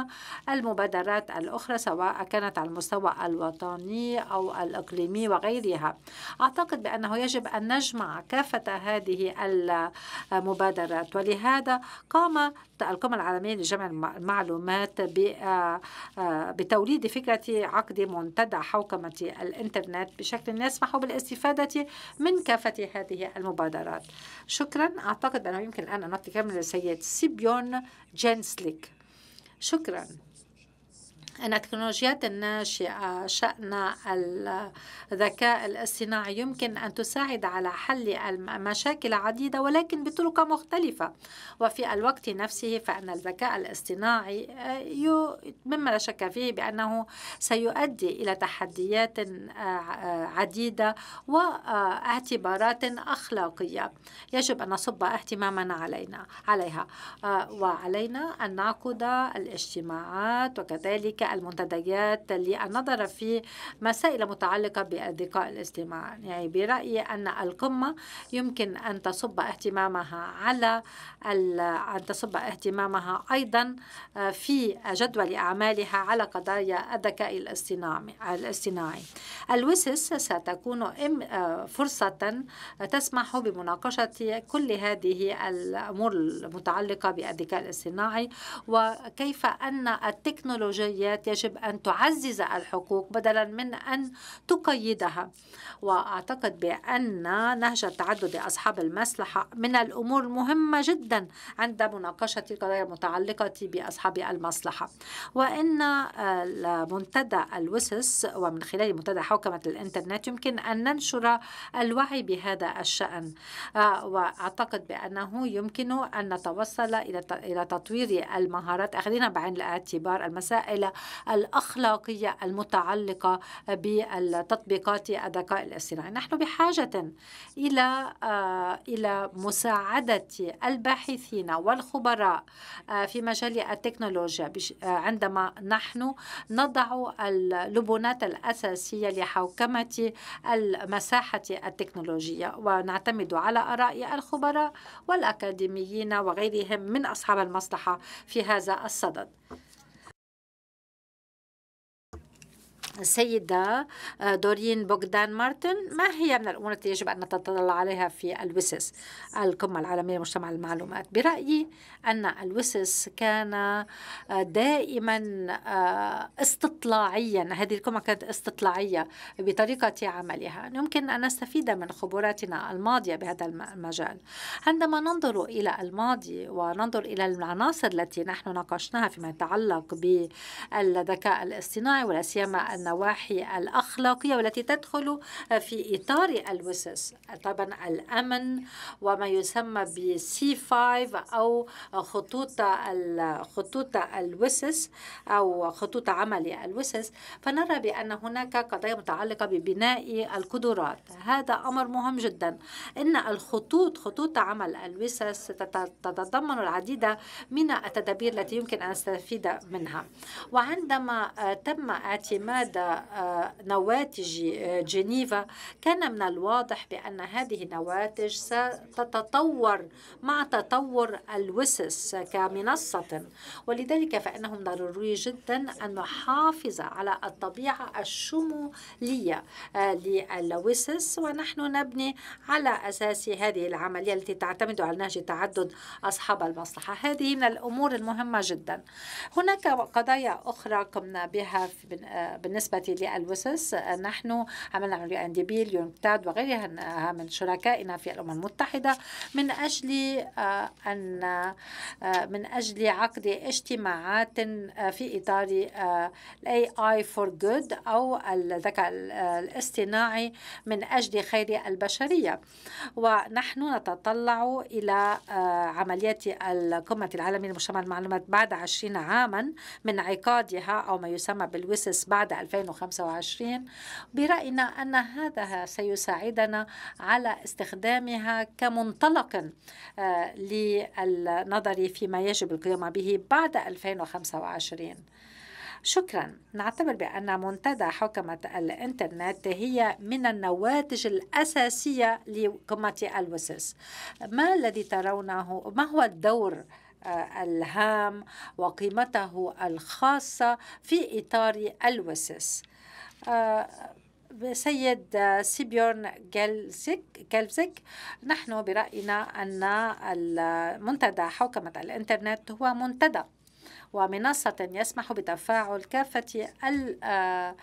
المبادرات الأخرى سواء كانت على المستوى الوطني أو الإقليمي وغيرها أعتقد بأنه يجب أن نجمع كافة هذه المبادرات ولهذا قام القمة العالمية لجمع المعلومات بتوليد فكرة عقد منتدى حوكمة الإنترنت بشكل يسمح بالاستفادة الاستفاده من كافة هذه المبادرات شكرا أعتقد أنه يمكن الآن أن نعطي كامل للسيد سيبيون جينسليك شكرا أن التكنولوجيات الناشئة شأن الذكاء الاصطناعي يمكن أن تساعد على حل مشاكل عديدة ولكن بطرق مختلفة وفي الوقت نفسه فأن الذكاء الاصطناعي آه، مما لا شك فيه بأنه سيؤدي إلى تحديات آه، عديدة واعتبارات آه، أخلاقية يجب أن نصب اهتمامنا علينا عليها وعلينا أن نعقد الاجتماعات وكذلك المنتديات للنظر في مسائل متعلقة بالذكاء الاصطناعي يعني برأيي أن القمة يمكن أن تصب اهتمامها على أن تصب اهتمامها أيضا آه، في جدول أعمالها على قضايا الذكاء الاصطناعي الوسس ستكون آه، فرصة تسمح بمناقشة كل هذه الأمور المتعلقة بالذكاء الاصطناعي وكيف أن التكنولوجيات الدولات يجب أن تعزز الحقوق بدلا من أن تقيدها وأعتقد بأن نهج التعدد أصحاب المصلحة من الأمور المهمة جدا عند مناقشة القضايا المتعلقة بأصحاب المصلحة وإن آه، منتدى الوسس ومن خلال منتدى حوكمة الإنترنت يمكن أن ننشر الوعي بهذا الشأن آه، وأعتقد بأنه يمكن أن نتوصل إلى تطوير المهارات أخذنا بعين الاعتبار المسائل الأخلاقية المتعلقة بالتطبيقات الذكاء الاصطناعي نحن بحاجة إلى آه، إلى مساعدة الباحثين والخبراء آه، في مجال التكنولوجيا آه، عندما نحن نضع اللبنات الأساسية لحوكمة المساحة التكنولوجية ونعتمد على آراء الخبراء والأكاديميين وغيرهم من أصحاب المصلحة في هذا الصدد السيدة آه، دورين بوغدان مارتن ما هي من الأمور التي يجب أن نتطلع عليها في الوسس القمة العالمية لمجتمع المعلومات برأيي أن الوسس كان آه، دائما آه، استطلاعيا هذه القمة كانت استطلاعية بطريقة عملها يمكن أن نستفيد من خبراتنا الماضية بهذا المجال عندما ننظر إلى الماضي وننظر إلى العناصر التي نحن ناقشناها فيما يتعلق بالذكاء الاصطناعي ولا سيما النواحي الأخلاقية والتي تدخل في إطار الوسس طبعا الأمن وما يسمى ب C5 أو خطوط خطوط الوسس أو خطوط عمل الوسس فنرى بأن هناك قضايا متعلقة ببناء القدرات هذا أمر مهم جدا إن الخطوط خطوط عمل الوسس تتضمن العديد من التدابير التي يمكن أن نستفيد منها وعندما تم اعتماد عند آه، نواتج آه، جنيفا كان من الواضح بأن هذه النواتج ستتطور مع تطور الوسس كمنصة ولذلك فإنه من الضروري جدا أن نحافظ على الطبيعة الشمولية آه، للوسس ونحن نبني على أساس هذه العملية التي تعتمد على نهج تعدد أصحاب المصلحة هذه من الأمور المهمة جدا هناك قضايا أخرى قمنا بها بالنسبة بالنسبة للوسس نحن عملنا مع اليو ان دي بي اليونكتاد وغيرها من شركائنا في الأمم المتحدة من أجل آه، أن آه، من أجل عقد اجتماعات آه، في إطار الاي اي فور جود أو الذكاء الاصطناعي من أجل خير البشرية ونحن نتطلع إلى عمليات القمة العالمية لمجتمع المعلومات بعد 20 عاما من عقادها أو ما يسمى بالوسس بعد 2000 2025 برأينا أن هذا سيساعدنا على استخدامها كمنطلق آه، للنظر فيما يجب القيام به بعد 2025 شكرا نعتبر بأن منتدى حكمة الإنترنت هي من النواتج الأساسية لقمة الوسس ما الذي ترونه ما هو الدور الهام وقيمته الخاصة في إطار الوسس آه، سيد سيبيون جلزك, نحن برأينا أن منتدى حوكمة الإنترنت هو منتدى ومنصة يسمح بتفاعل كافة آه،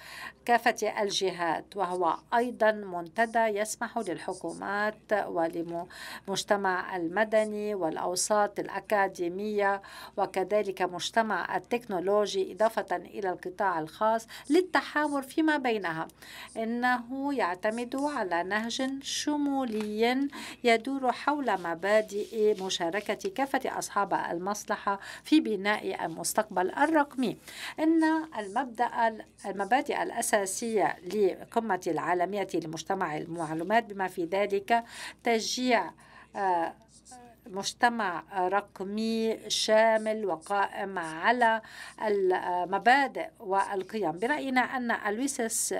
كافة الجهات وهو أيضا منتدى يسمح للحكومات ولمجتمع المدني والأوساط الأكاديمية وكذلك مجتمع التكنولوجي إضافة إلى القطاع الخاص للتحاور فيما بينها إنه يعتمد على نهج شمولي يدور حول مبادئ مشاركة كافة أصحاب المصلحة في بناء المجتمع المستقبل الرقمي إن المبدأ المبادئ الأساسية لقمة العالمية لمجتمع المعلومات بما في ذلك تشجيع آه، مجتمع رقمي شامل وقائم على المبادئ والقيم برأينا أن الويسس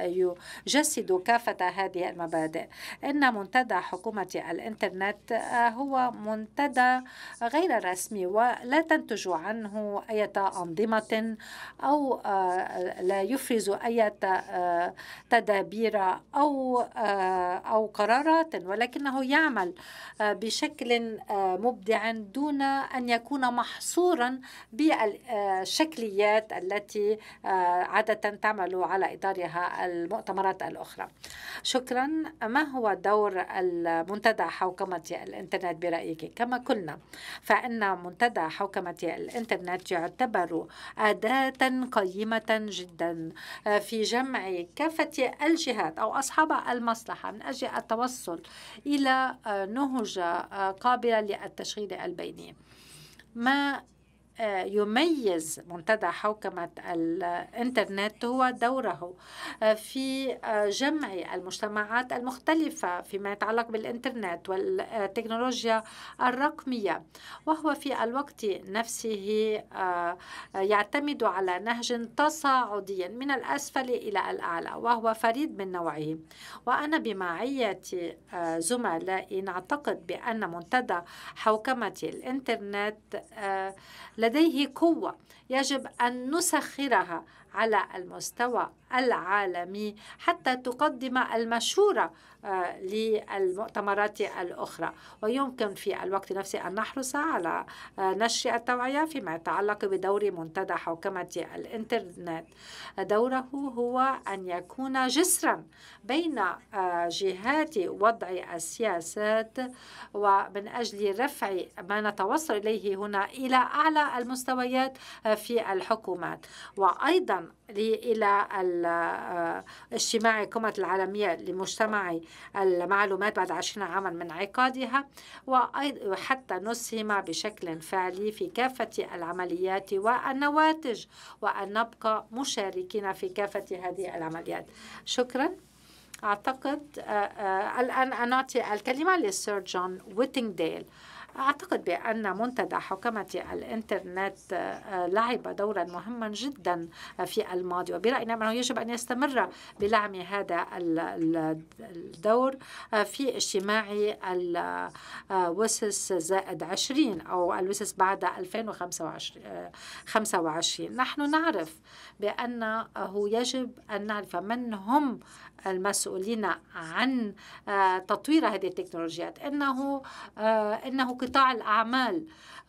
يجسد كافة هذه المبادئ إن منتدى حكومة الإنترنت هو منتدى غير رسمي ولا تنتج عنه أي أنظمة أو آه، لا يفرز أي آه، تدابير أو آه، أو قرارات ولكنه يعمل بشكل مبدعا دون أن يكون محصورا بالشكليات التي آه، عادة تعمل على إطارها المؤتمرات الأخرى شكرا ما هو دور المنتدى حوكمة الإنترنت برأيك كما قلنا فإن منتدى حوكمة الإنترنت يعتبر أداة قيمة جدا آه، في جمع كافة الجهات أو أصحاب المصلحة من أجل التوصل إلى آه، نهج قابلة التشغيل البيني ما آه، يميز منتدى حوكمة الإنترنت هو دوره آه، في آه، جمع المجتمعات المختلفة فيما يتعلق بالإنترنت والتكنولوجيا الرقمية وهو في الوقت نفسه يعتمد على نهج تصاعدي من الأسفل إلى الأعلى وهو فريد من نوعه وأنا بمعية زملائي نعتقد بأن منتدى حوكمة الإنترنت لدى لديه قوة يجب أن نسخرها على المستوى العالمي حتى تقدم المشورة آه، للمؤتمرات الأخرى ويمكن في الوقت نفسه أن نحرص على آه، نشر التوعية فيما يتعلق بدور منتدى حوكمة الإنترنت دوره هو أن يكون جسرا بين آه، جهات وضع السياسات ومن أجل رفع ما نتوصل إليه هنا إلى أعلى المستويات في الحكومات وأيضا إلى آه، اجتماع القمة العالمية لمجتمع المعلومات بعد عشرين عاما من عقادها وحتى نسهم بشكل فعلي في كافة العمليات والنواتج وأن نبقى مشاركين في كافة هذه العمليات شكراً أعتقد آه، آه، الآن أن أعطي الكلمة للسير جون ويتنغديل أعتقد بأن منتدى حكمة الإنترنت آه، لعب دورا مهما جدا في الماضي وبرأينا نعم أنه يجب أن يستمر بلعب هذا الدور آه، في اجتماع الوسس آه، زائد 20 أو الوسس بعد 2025 نحن نعرف بأنه يجب أن نعرف من هم المسؤولين عن آه، تطوير هذه التكنولوجيات انه آه، انه قطاع الاعمال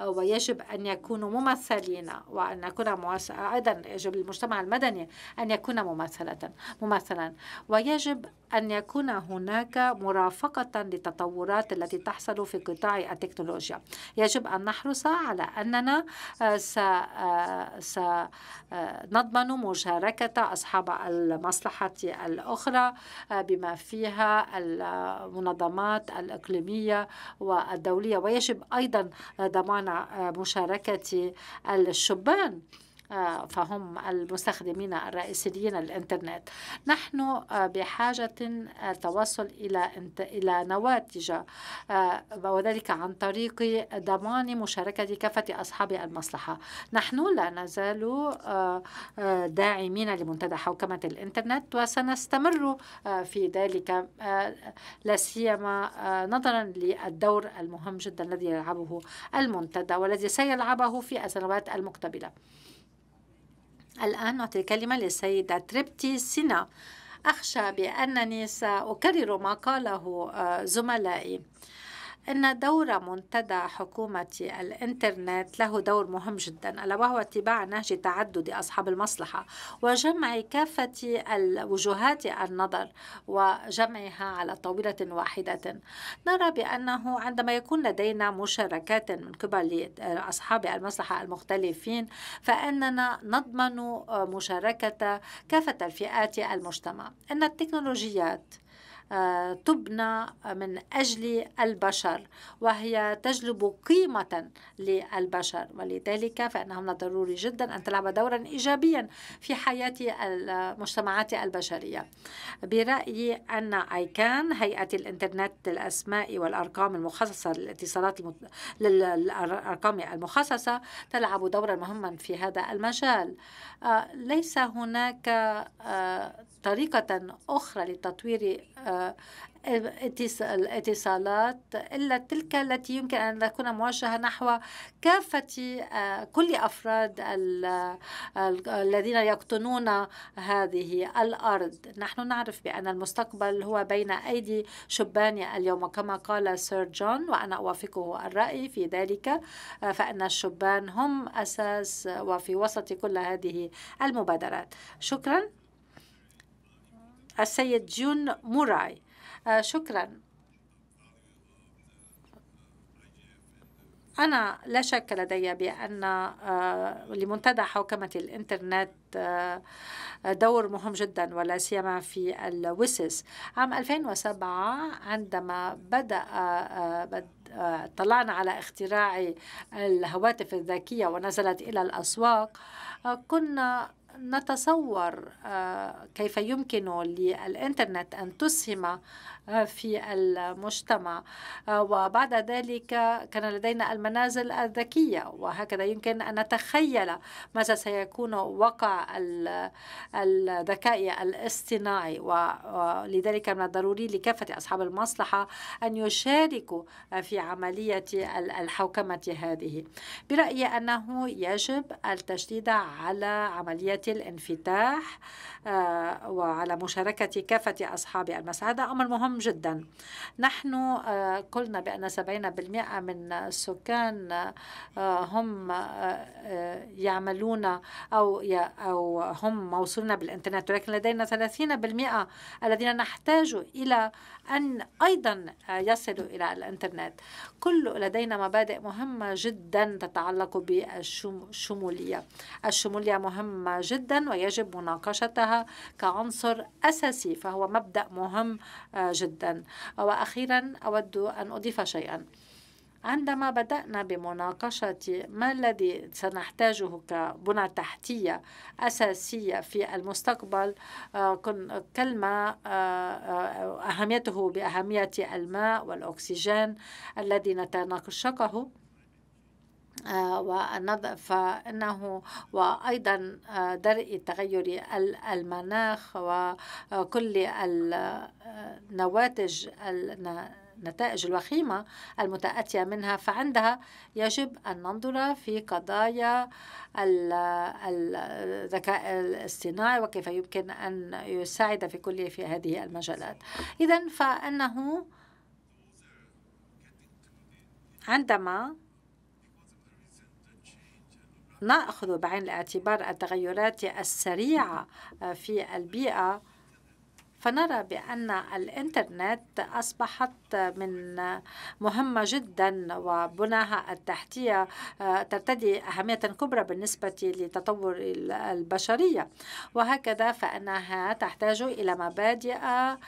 ويجب أن يكونوا ممثلين وأن نكون أيضا يجب للمجتمع المدني أن يكون ممثلة ممثلا ويجب أن يكون هناك مرافقة للتطورات التي تحصل في قطاع التكنولوجيا يجب أن نحرص على أننا آه، سنضمن آه، آه، مشاركة أصحاب المصلحة الأخرى بما فيها المنظمات الإقليمية والدولية ويجب أيضا ضمان مشاركة الشبان فهم المستخدمين الرئيسيين للإنترنت نحن آه، بحاجة التوصل آه، إلى إلى نواتج آه، وذلك عن طريق ضمان مشاركة كافة أصحاب المصلحة نحن لا نزال داعمين لمنتدى حوكمة الإنترنت وسنستمر في ذلك لا سيما نظرا للدور المهم جدا الذي يلعبه المنتدى والذي سيلعبه في السنوات المقتبله الآن نعطي الكلمة للسيدة تريبتي سينا أخشى بأنني سأكرر ما قاله آه، زملائي أن دور منتدى حكومة الإنترنت له دور مهم جدا ألا وهو اتباع نهج تعدد أصحاب المصلحة وجمع كافة الوجهات النظر وجمعها على طاولة واحدة نرى بأنه عندما يكون لدينا مشاركات من قبل أصحاب المصلحة المختلفين فإننا نضمن مشاركة كافة الفئات المجتمع إن التكنولوجيات تبنى من أجل البشر وهي تجلب قيمة للبشر ولذلك فإنه من الضروري جدا أن تلعب دورا إيجابيا في حياة المجتمعات البشرية برأيي أن أيكان هيئة الإنترنت للأسماء والأرقام المخصصة للاتصالات المت... للأرقام المخصصة تلعب دورا مهما في هذا المجال آه، ليس هناك آه، طريقة أخرى لتطوير آه، الاتصالات إلا تلك التي يمكن أن تكون موجهة نحو كافة آه، كل أفراد الذين يقطنون هذه الأرض نحن نعرف بأن المستقبل هو بين أيدي شبان اليوم وكما قال سير جون وأنا أوافقه الرأي في ذلك آه، فإن الشبان هم أساس وفي وسط كل هذه المبادرات شكرا السيد جون موراي آه، شكرا أنا لا شك لدي بأن آه، لمنتدى حوكمة الإنترنت آه، دور مهم جدا ولا سيما في الوسس عام 2007 عندما بدأ اطلعنا على اختراع الهواتف الذكية ونزلت إلى الأسواق كنا نتصور آه، كيف يمكن للإنترنت أن تسهم آه، في المجتمع آه، وبعد ذلك كان لدينا المنازل الذكية وهكذا يمكن أن نتخيل ماذا سيكون وقع الذكاء الاصطناعي ولذلك من الضروري لكافة أصحاب المصلحة أن يشاركوا في عملية الحوكمة هذه برأيي أنه يجب التشديد على عملية الانفتاح آه، وعلى مشاركة كافة أصحاب المساعدة أمر مهم مهم جدا نحن آه، قلنا بأن 70% من السكان آه، هم آه، يعملون أو أو هم موصولون بالإنترنت ولكن لدينا 30% الذين نحتاج إلى أن أيضا يصلوا إلى الإنترنت كل لدينا مبادئ مهمة جدا تتعلق بالشمولية الشمولية مهمة جدا ويجب مناقشتها كعنصر أساسي فهو مبدأ مهم جدا جدا وأخيرا أود أن أضيف شيئا عندما بدأنا بمناقشة ما الذي سنحتاجه كبنى تحتية أساسية في المستقبل آه، كلمة آه، آه، أهميته بأهمية الماء والأكسجين الذي نتناقشه آه، والنظر فإنه وأيضا آه، درء تغير المناخ وكل النواتج آه، النتائج الوخيمة المتأتية منها فعندها يجب أن ننظر في قضايا الذكاء الاصطناعي وكيف يمكن أن يساعد في كل في هذه المجالات إذا فإنه عندما نأخذ بعين الاعتبار التغيرات السريعة آه، في البيئة فنرى بأن الإنترنت أصبحت من مهمة جدا وبناها التحتية آه، ترتدي أهمية كبرى بالنسبة لتطور البشرية وهكذا فإنها تحتاج إلى مبادئ آه،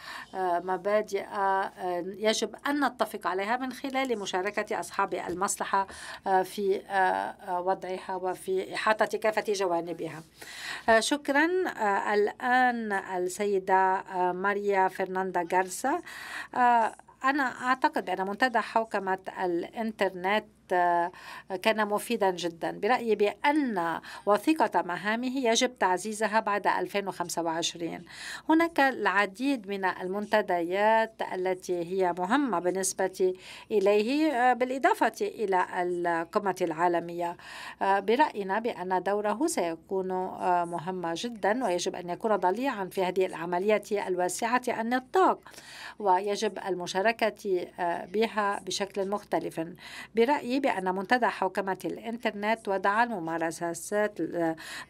مبادئ آه، يجب أن نتفق عليها من خلال مشاركة أصحاب المصلحة في وضعها وفي إحاطة كافة جوانبها شكرا الآن السيدة ماريا فرناندا غارسا أنا أعتقد أن منتدى حوكمة الإنترنت كان مفيدا جدا برأيي بأن وثيقة مهامه يجب تعزيزها بعد 2025 هناك العديد من المنتديات التي هي مهمة بالنسبة إليه آه، بالإضافة إلى القمة العالمية آه، برأينا بأن دوره سيكون آه، مهمة جدا ويجب أن يكون ضليعا في هذه العملية الواسعة النطاق ويجب المشاركة بها بشكل مختلف برأيي بأن منتدى حوكمة الإنترنت وضع الممارسات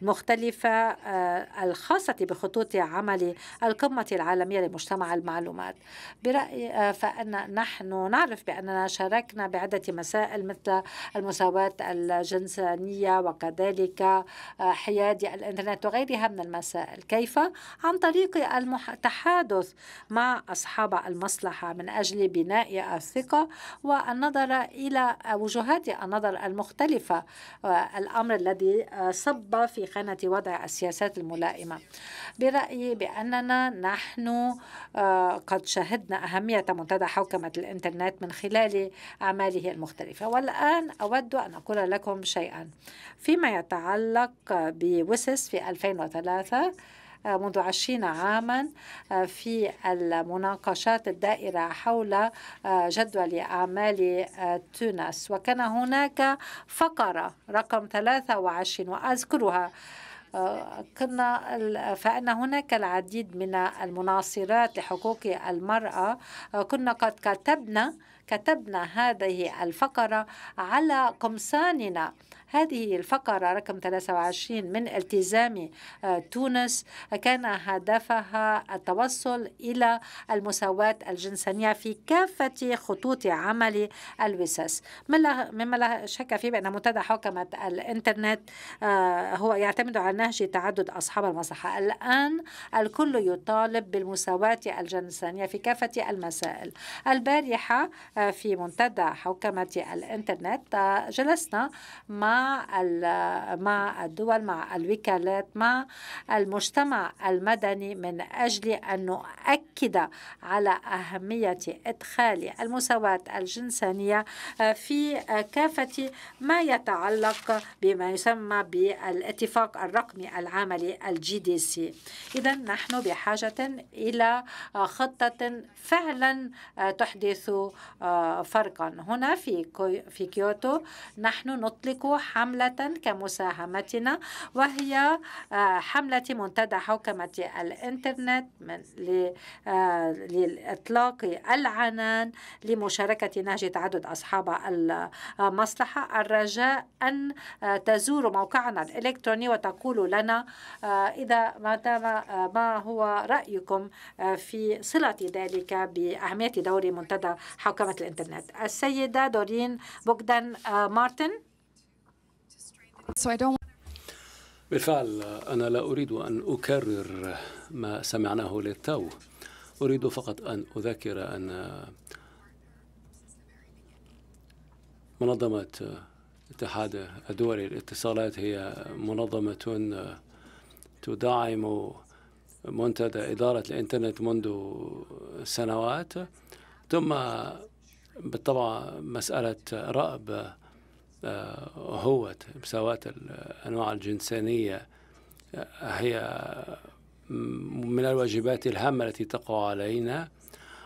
المختلفة آه، الخاصة بخطوط عمل القمة العالمية لمجتمع المعلومات برأي آه، فأن نحن نعرف بأننا شاركنا بعدة مسائل مثل المساواة الجنسانية وكذلك آه، حياد الإنترنت وغيرها من المسائل كيف؟ عن طريق التحادث مع أصحاب المصلحة من أجل بناء الثقة والنظر إلى وجود وجهات النظر المختلفة آه، الأمر الذي آه، صب في خانة وضع السياسات الملائمة برأيي بأننا نحن آه، قد شهدنا أهمية منتدى حوكمة الإنترنت من خلال أعماله المختلفة والآن أود أن أقول لكم شيئا فيما يتعلق بوسس في 2003 آه، منذ عشرين عاما آه، في المناقشات الدائرة حول آه، جدول أعمال تونس وكان هناك فقرة رقم 23 وأذكرها كنا فإن هناك العديد من المناصرات لحقوق المرأة كنا قد كتبنا كتبنا هذه الفقرة على قمصاننا هذه الفقرة رقم 23 من التزام آه، تونس كان هدفها التوصل إلى المساواة الجنسانية في كافة خطوط عمل الوساس مما لا شك فيه بأن منتدى حوكمة الإنترنت آه، هو يعتمد على نهج تعدد أصحاب المصلحة الآن الكل يطالب بالمساواة الجنسانية في كافة المسائل البارحة آه، في منتدى حوكمة الإنترنت جلسنا مع مع الدول مع الوكالات مع المجتمع المدني من أجل أن نؤكد على أهمية إدخال المساواة الجنسانية آه، في آه، كافة ما يتعلق بما يسمى بالاتفاق الرقمي العملي الجي دي سي إذا نحن بحاجة إلى آه، خطة فعلا تحدث فرقا هنا في في كيوتو نحن نطلق حملة كمساهمتنا وهي آه، حملة منتدى حوكمة الإنترنت من آه، لإطلاق العنان لمشاركة نهج تعدد أصحاب المصلحة الرجاء أن آه، تزوروا موقعنا الإلكتروني وتقولوا لنا إذا ما, ما هو رأيكم في صلة ذلك بأهمية دور منتدى حوكمة الإنترنت السيدة دورين بوغدان مارتن بالفعل أنا لا أريد أن أكرر ما سمعناه للتو أريد فقط أن أذكر أن منظمة الاتحاد الدولي للاتصالات هي منظمة تدعم منتدى إدارة الإنترنت منذ سنوات ثم بالطبع مسألة رأب هوة مساواة الأنواع الجنسانية هي من الواجبات الهامة التي تقع علينا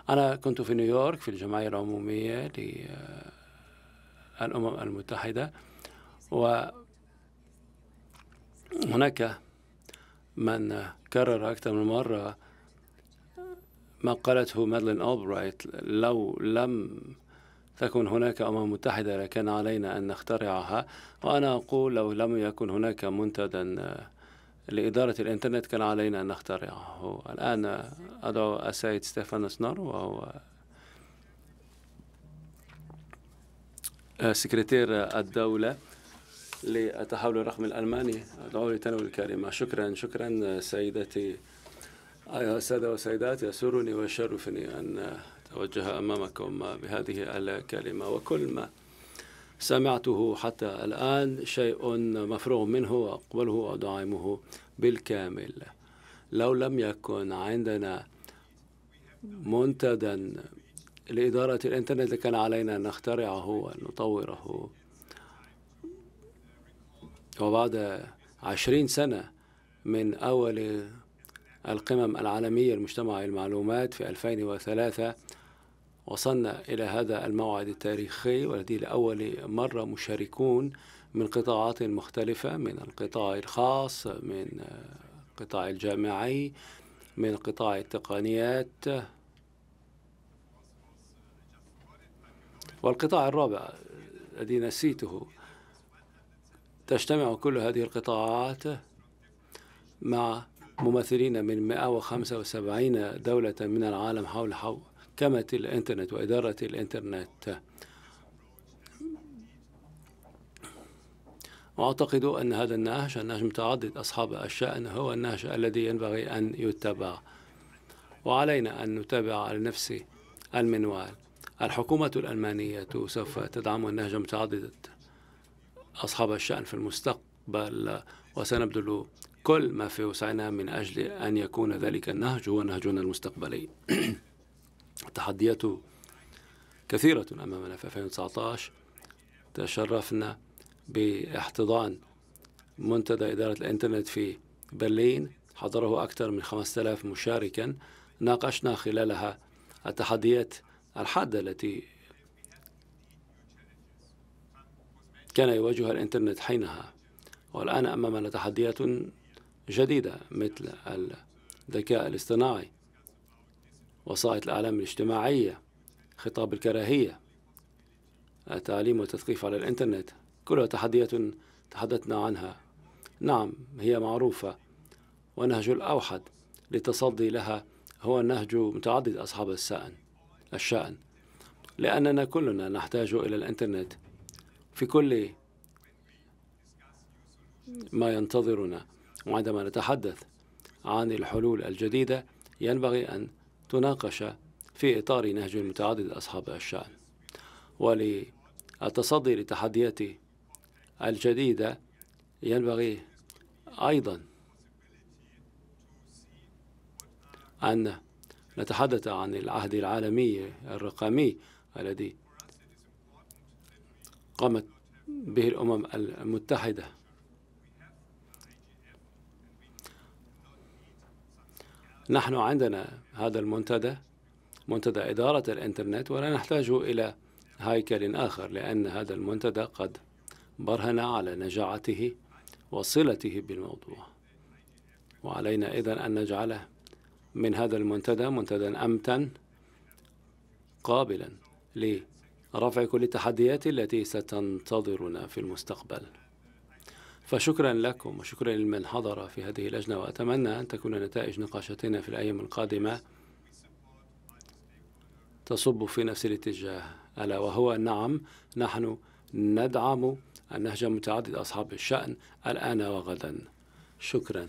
أنا كنت في نيويورك في الجمعية العمومية للأمم المتحدة وهناك من كرر أكثر من مرة ما قالته مادلين أوبرايت لو لم تكن هناك أمم متحدة لكان علينا أن نخترعها وأنا أقول لو لم يكن هناك منتدى آه، لإدارة الإنترنت كان علينا أن نخترعه الآن أدعو السيد ستيفان سنر وهو آه، سكرتير الدولة للتحول الرقمي الألماني أدعو لتنوي الكلمة شكرا شكرا سيدتي أيها السادة والسيدات يسرني ويشرفني أن أتوجه أمامكم بهذه الكلمة وكل ما سمعته حتى الآن شيء مفروغ منه وأقبله وأدعمه بالكامل لو لم يكن عندنا منتدى لإدارة الإنترنت لكان علينا أن نخترعه ونطوره وبعد عشرين سنة من أول القمم العالمية لمجتمع المعلومات في 2003 وصلنا إلى هذا الموعد التاريخي والذي لأول مرة مشاركون من قطاعات مختلفة من القطاع الخاص من القطاع الجامعي من قطاع التقنيات والقطاع الرابع الذي نسيته تجتمع كل هذه القطاعات مع ممثلين من 175 دولة من العالم حول حول محكمة الإنترنت وإدارة الإنترنت وأعتقد أن هذا النهج النهج متعدد أصحاب الشأن هو النهج الذي ينبغي أن يتبع وعلينا أن نتابع على نفس المنوال الحكومة الألمانية سوف تدعم النهج متعدد أصحاب الشأن في المستقبل وسنبذل كل ما في وسعنا من أجل أن يكون ذلك النهج هو نهجنا المستقبلي *clears throat* التحديات كثيرة أمامنا في 2019 تشرفنا باحتضان منتدى إدارة الإنترنت في برلين حضره أكثر من 5000 مشاركا ناقشنا خلالها التحديات الحادة التي كان يواجهها الإنترنت حينها والآن أمامنا تحديات جديدة مثل الذكاء الاصطناعي وسائط الأعلام الاجتماعية خطاب الكراهية التعليم والتثقيف على الإنترنت كلها تحديات تحدثنا عنها نعم هي معروفة ونهج الأوحد للتصدي لها هو نهج متعدد أصحاب السأن الشأن لأننا كلنا نحتاج إلى الإنترنت في كل ما ينتظرنا وعندما نتحدث عن الحلول الجديدة ينبغي أن تناقش في إطار نهج متعدد أصحاب الشأن وللتصدي للتحديات الجديدة ينبغي أيضا أن نتحدث عن العهد العالمي الرقمي الذي قامت به الأمم المتحدة نحن عندنا هذا المنتدى منتدى إدارة الإنترنت ولا نحتاج إلى هيكل آخر لأن هذا المنتدى قد برهن على نجاعته وصلته بالموضوع وعلينا إذن أن نجعله من هذا المنتدى منتدى أمتن قابلا لرفع كل التحديات التي ستنتظرنا في المستقبل فشكرا لكم وشكرا لمن حضر في هذه اللجنة وأتمنى أن تكون نتائج نقاشاتنا في الأيام القادمة تصب في نفس الاتجاه ألا وهو نعم نحن ندعم النهج متعدد أصحاب الشأن الآن وغدا شكرا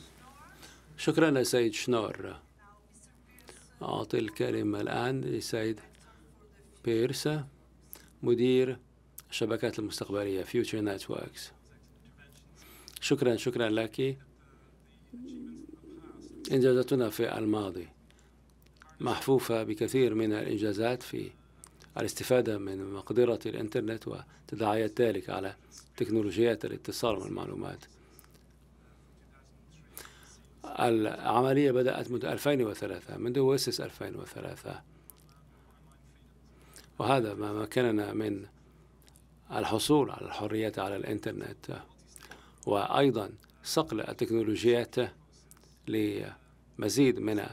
شكرا لسيد شنور أعطي الكلمة الآن لسيد بيرسا مدير الشبكات المستقبلية Future Networks شكرا شكرا لك إنجازاتنا في الماضي محفوفة بكثير من الإنجازات في الاستفادة من مقدرة الإنترنت وتداعيات ذلك على تكنولوجيات الاتصال والمعلومات العملية بدأت منذ 2003 منذ أسس 2003 وهذا ما مكننا من الحصول على الحرية على الإنترنت وأيضا صقل التكنولوجيات لمزيد من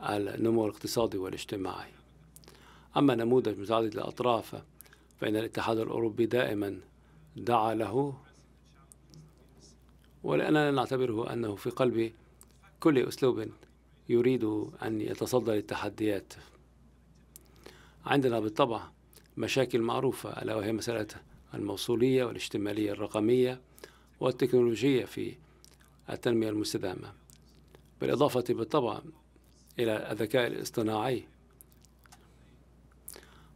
النمو الاقتصادي والاجتماعي أما نموذج متعدد الأطراف فإن الاتحاد الأوروبي دائما دعا له ولأننا نعتبره أنه في قلب كل أسلوب يريد أن يتصدى للتحديات عندنا بالطبع مشاكل معروفة ألا وهي مسألة الموصولية والاشتمالية الرقمية والتكنولوجية في التنمية المستدامة بالإضافة بالطبع إلى الذكاء الاصطناعي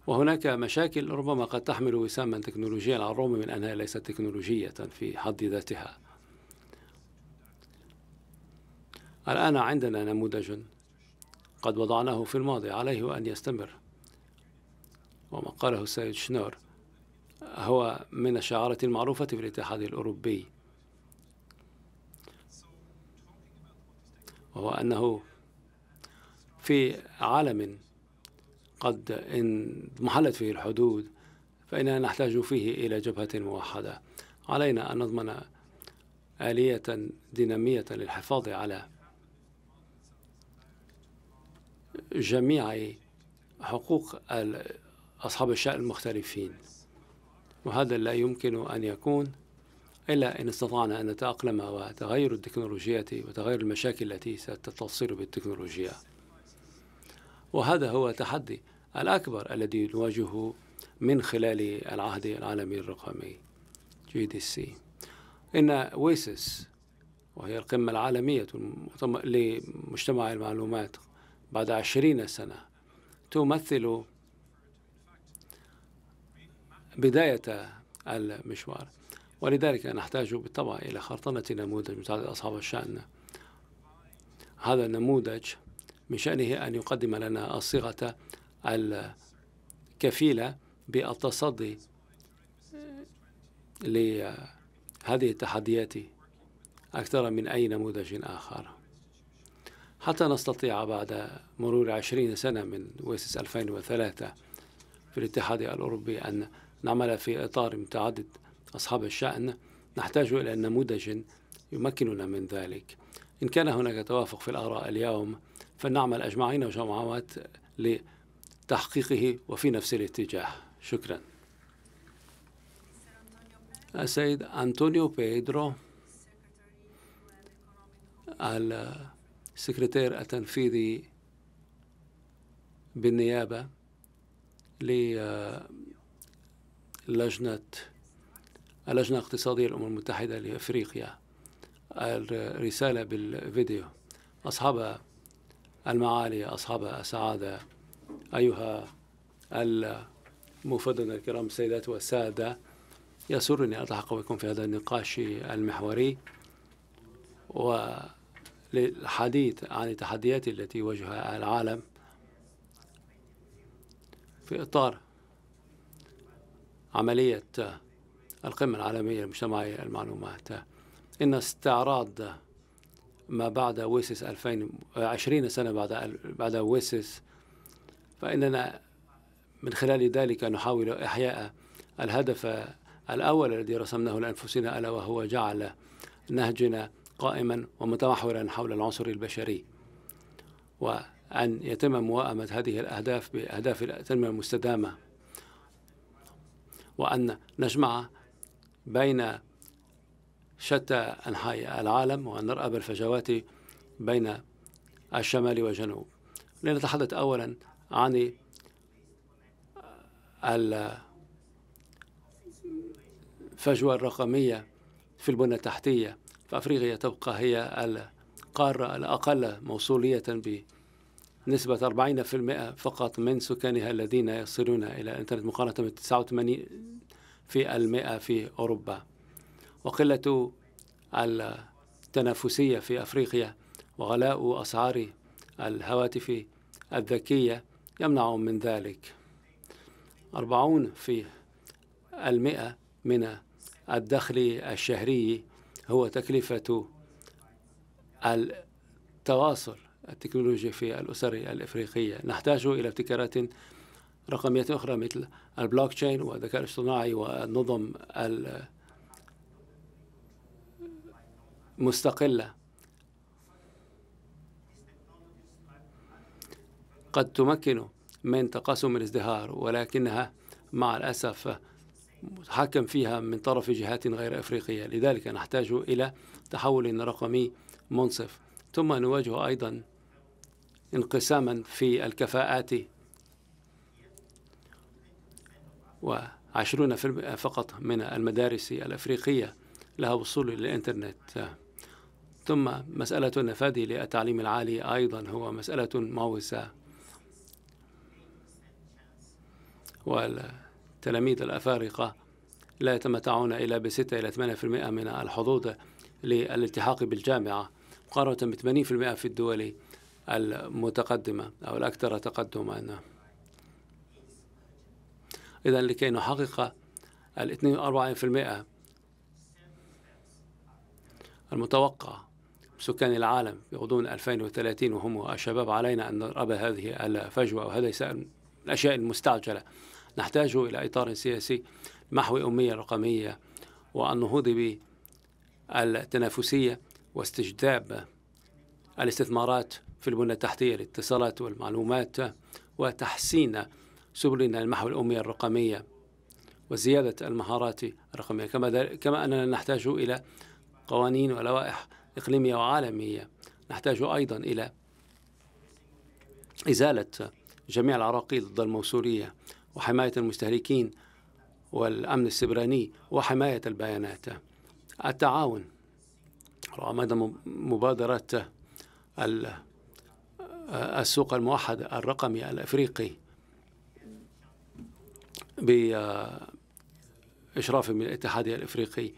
وهناك مشاكل ربما قد تحمل وساما تكنولوجيا على الرغم من أنها ليست تكنولوجية في حد ذاتها الآن عندنا نموذج قد وضعناه في الماضي عليه أن يستمر وما قاله السيد شنور هو من الشعارة المعروفة في الاتحاد الأوروبي وهو أنه في عالم قد محلت فيه الحدود فإننا نحتاج فيه إلى جبهة موحدة علينا أن نضمن آلية دينامية للحفاظ على جميع حقوق أصحاب الشأن المختلفين وهذا لا يمكن أن يكون إلا إن استطعنا أن نتأقلم وتغير التكنولوجيا وتغير المشاكل التي ستتصل بالتكنولوجيا وهذا هو التحدي الأكبر الذي نواجهه من خلال العهد العالمي الرقمي جي دي سي إن ويسس وهي القمة العالمية لمجتمع المعلومات بعد عشرين سنة تمثل بداية المشوار ولذلك نحتاج بالطبع إلى خرطنة نموذج متعدد أصحاب الشأن هذا النموذج من شأنه أن يقدم لنا الصيغة الكفيلة بالتصدي لهذه التحديات أكثر من أي نموذج آخر حتى نستطيع بعد مرور عشرين سنة من ويسس 2003 في الاتحاد الأوروبي أن نعمل في إطار متعدد أصحاب الشأن نحتاج إلى نموذج يمكننا من ذلك إن كان هناك توافق في الآراء اليوم فلنعمل أجمعين وجمعات لتحقيقه وفي نفس الاتجاه شكرا السيد أنطونيو بيدرو السكرتير التنفيذي بالنيابة للجنة اللجنة الاقتصادية للأمم المتحدة لأفريقيا الرسالة بالفيديو أصحاب المعالي أصحاب السعادة أيها المفضلون الكرام السيدات والسادة يسرني أن ألتحق بكم في هذا النقاش المحوري وللحديث عن التحديات التي يواجهها العالم في إطار عملية القمة العالمية لمجتمع المعلومات إن استعراض ما بعد ويسس 2000 20 سنة بعد بعد ويسس فإننا من خلال ذلك نحاول إحياء الهدف الأول الذي رسمناه لأنفسنا ألا وهو جعل نهجنا قائما ومتمحورا حول العنصر البشري وأن يتم موائمة هذه الأهداف بأهداف التنمية المستدامة وأن نجمع بين شتى أنحاء العالم وأن بالفجوات بين الشمال والجنوب لنتحدث أولا عن الفجوة الرقمية في البنى التحتية فأفريقيا تبقى هي القارة الأقل موصولية بنسبة 40% فقط من سكانها الذين يصلون إلى الإنترنت مقارنة ب في المئة في أوروبا وقلة التنافسية في أفريقيا وغلاء أسعار الهواتف الذكية يمنع من ذلك أربعون في المئة من الدخل الشهري هو تكلفة التواصل التكنولوجي في الأسر الإفريقية نحتاج إلى ابتكارات رقميات أخرى مثل البلوك تشين والذكاء الاصطناعي والنظم المستقلة قد تمكن من تقاسم الازدهار ولكنها مع الأسف متحكم فيها من طرف جهات غير أفريقية لذلك نحتاج إلى تحول رقمي منصف ثم نواجه أيضا انقساما في الكفاءات وعشرون فقط من المدارس الأفريقية لها وصول للإنترنت ثم مسألة النفاذ للتعليم العالي أيضا هو مسألة موزة والتلاميذ الأفارقة لا يتمتعون إلا بستة إلى 8% من الحظوظ للالتحاق بالجامعة مقارنة ب 80% في الدول المتقدمة أو الأكثر تقدما إذا لكي نحقق ال 42% المتوقع سكان العالم في غضون 2030 وهم الشباب علينا أن نرى هذه الفجوة وهذه الأشياء المستعجلة نحتاج إلى إطار سياسي محو أمية رقمية والنهوض بالتنافسية واستجذاب الاستثمارات في البنى التحتية الاتصالات والمعلومات وتحسين سبلنا المحو الأمية الرقمية وزيادة المهارات الرقمية كما, كما أننا نحتاج إلى قوانين ولوائح إقليمية وعالمية نحتاج أيضا إلى إزالة جميع العراقيل ضد الموصولية وحماية المستهلكين والأمن السبراني وحماية البيانات التعاون رغم مدى مبادرة السوق الموحد الرقمي الأفريقي بإشراف من الاتحاد الإفريقي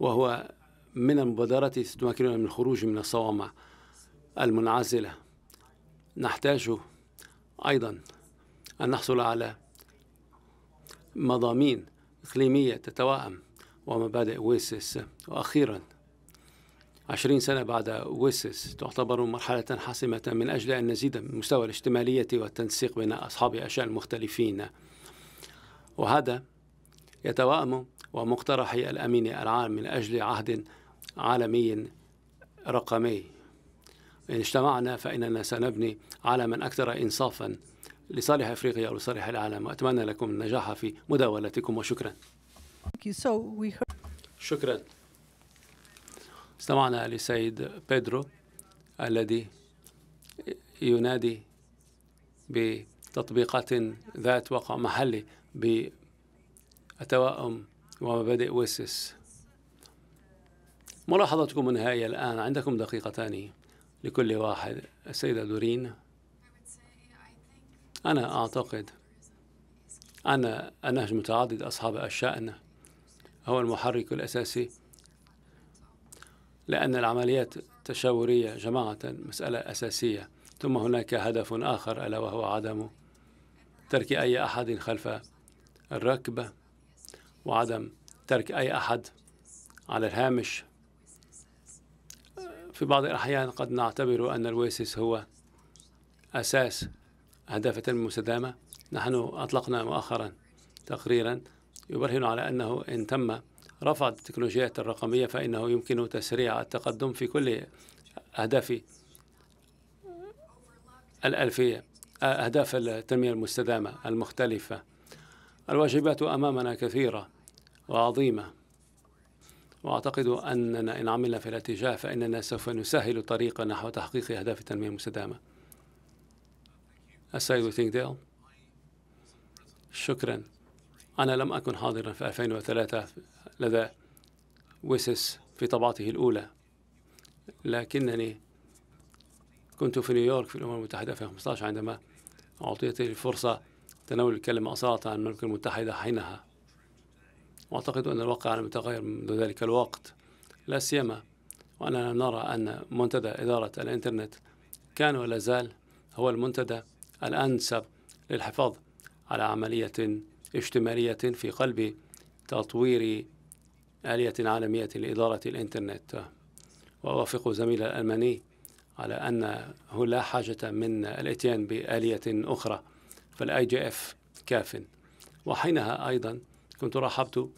وهو من المبادرة تمكننا من الخروج من الصوامع المنعزلة نحتاج أيضا أن نحصل على مضامين إقليمية تتوائم ومبادئ ويسس وأخيرا عشرين سنة بعد ويسس تعتبر مرحلة حاسمة من أجل أن نزيد من مستوى الاشتمالية والتنسيق بين أصحاب أشياء المختلفين وهذا يتوائم ومقترح الأمين العام من أجل عهد عالمي رقمي إن اجتمعنا فإننا سنبني عالما أكثر إنصافا لصالح أفريقيا ولصالح العالم وأتمنى لكم النجاح في مداولتكم وشكرا شكرا استمعنا لسيد بيدرو الذي ينادي بتطبيقات ذات وقع محلي بالتوائم ومبادئ ويسس ملاحظتكم النهائية الآن عندكم دقيقتان لكل واحد السيدة دورين أنا أعتقد أن النهج متعدد أصحاب الشأن هو المحرك الأساسي لأن العمليات التشاورية جماعة مسألة أساسية ثم هناك هدف آخر ألا وهو عدم ترك أي أحد خلف الركبة وعدم ترك أي أحد على الهامش في بعض الأحيان قد نعتبر أن الويسس هو أساس أهداف التنمية المستدامة نحن أطلقنا مؤخرا تقريرا يبرهن على أنه إن تم رفع التكنولوجيات الرقمية فإنه يمكن تسريع التقدم في كل أهداف الألفية أهداف التنمية المستدامة المختلفة الواجبات أمامنا كثيرة وعظيمة وأعتقد أننا إن عملنا في الاتجاه فإننا سوف نسهل طريقا نحو تحقيق أهداف التنمية المستدامة السيد تينغديل شكرا أنا لم أكن حاضرا في 2003 لدى ويسس في طبعته الأولى لكنني كنت في نيويورك في الأمم المتحدة في 2015 عندما أعطيت الفرصة تناول الكلمة أصالة عن المملكة المتحدة حينها وأعتقد أن الواقع لم يتغير منذ ذلك الوقت لا سيما وأننا نرى أن منتدى إدارة الإنترنت كان ولا زال هو المنتدى الأنسب للحفاظ على عملية اجتماعية في قلب تطوير آلية عالمية لإدارة الإنترنت وأوافق زميل الألماني على أنه لا حاجة من الاتيان بآلية أخرى فالاي جي اف كاف وحينها ايضا كنت رحبت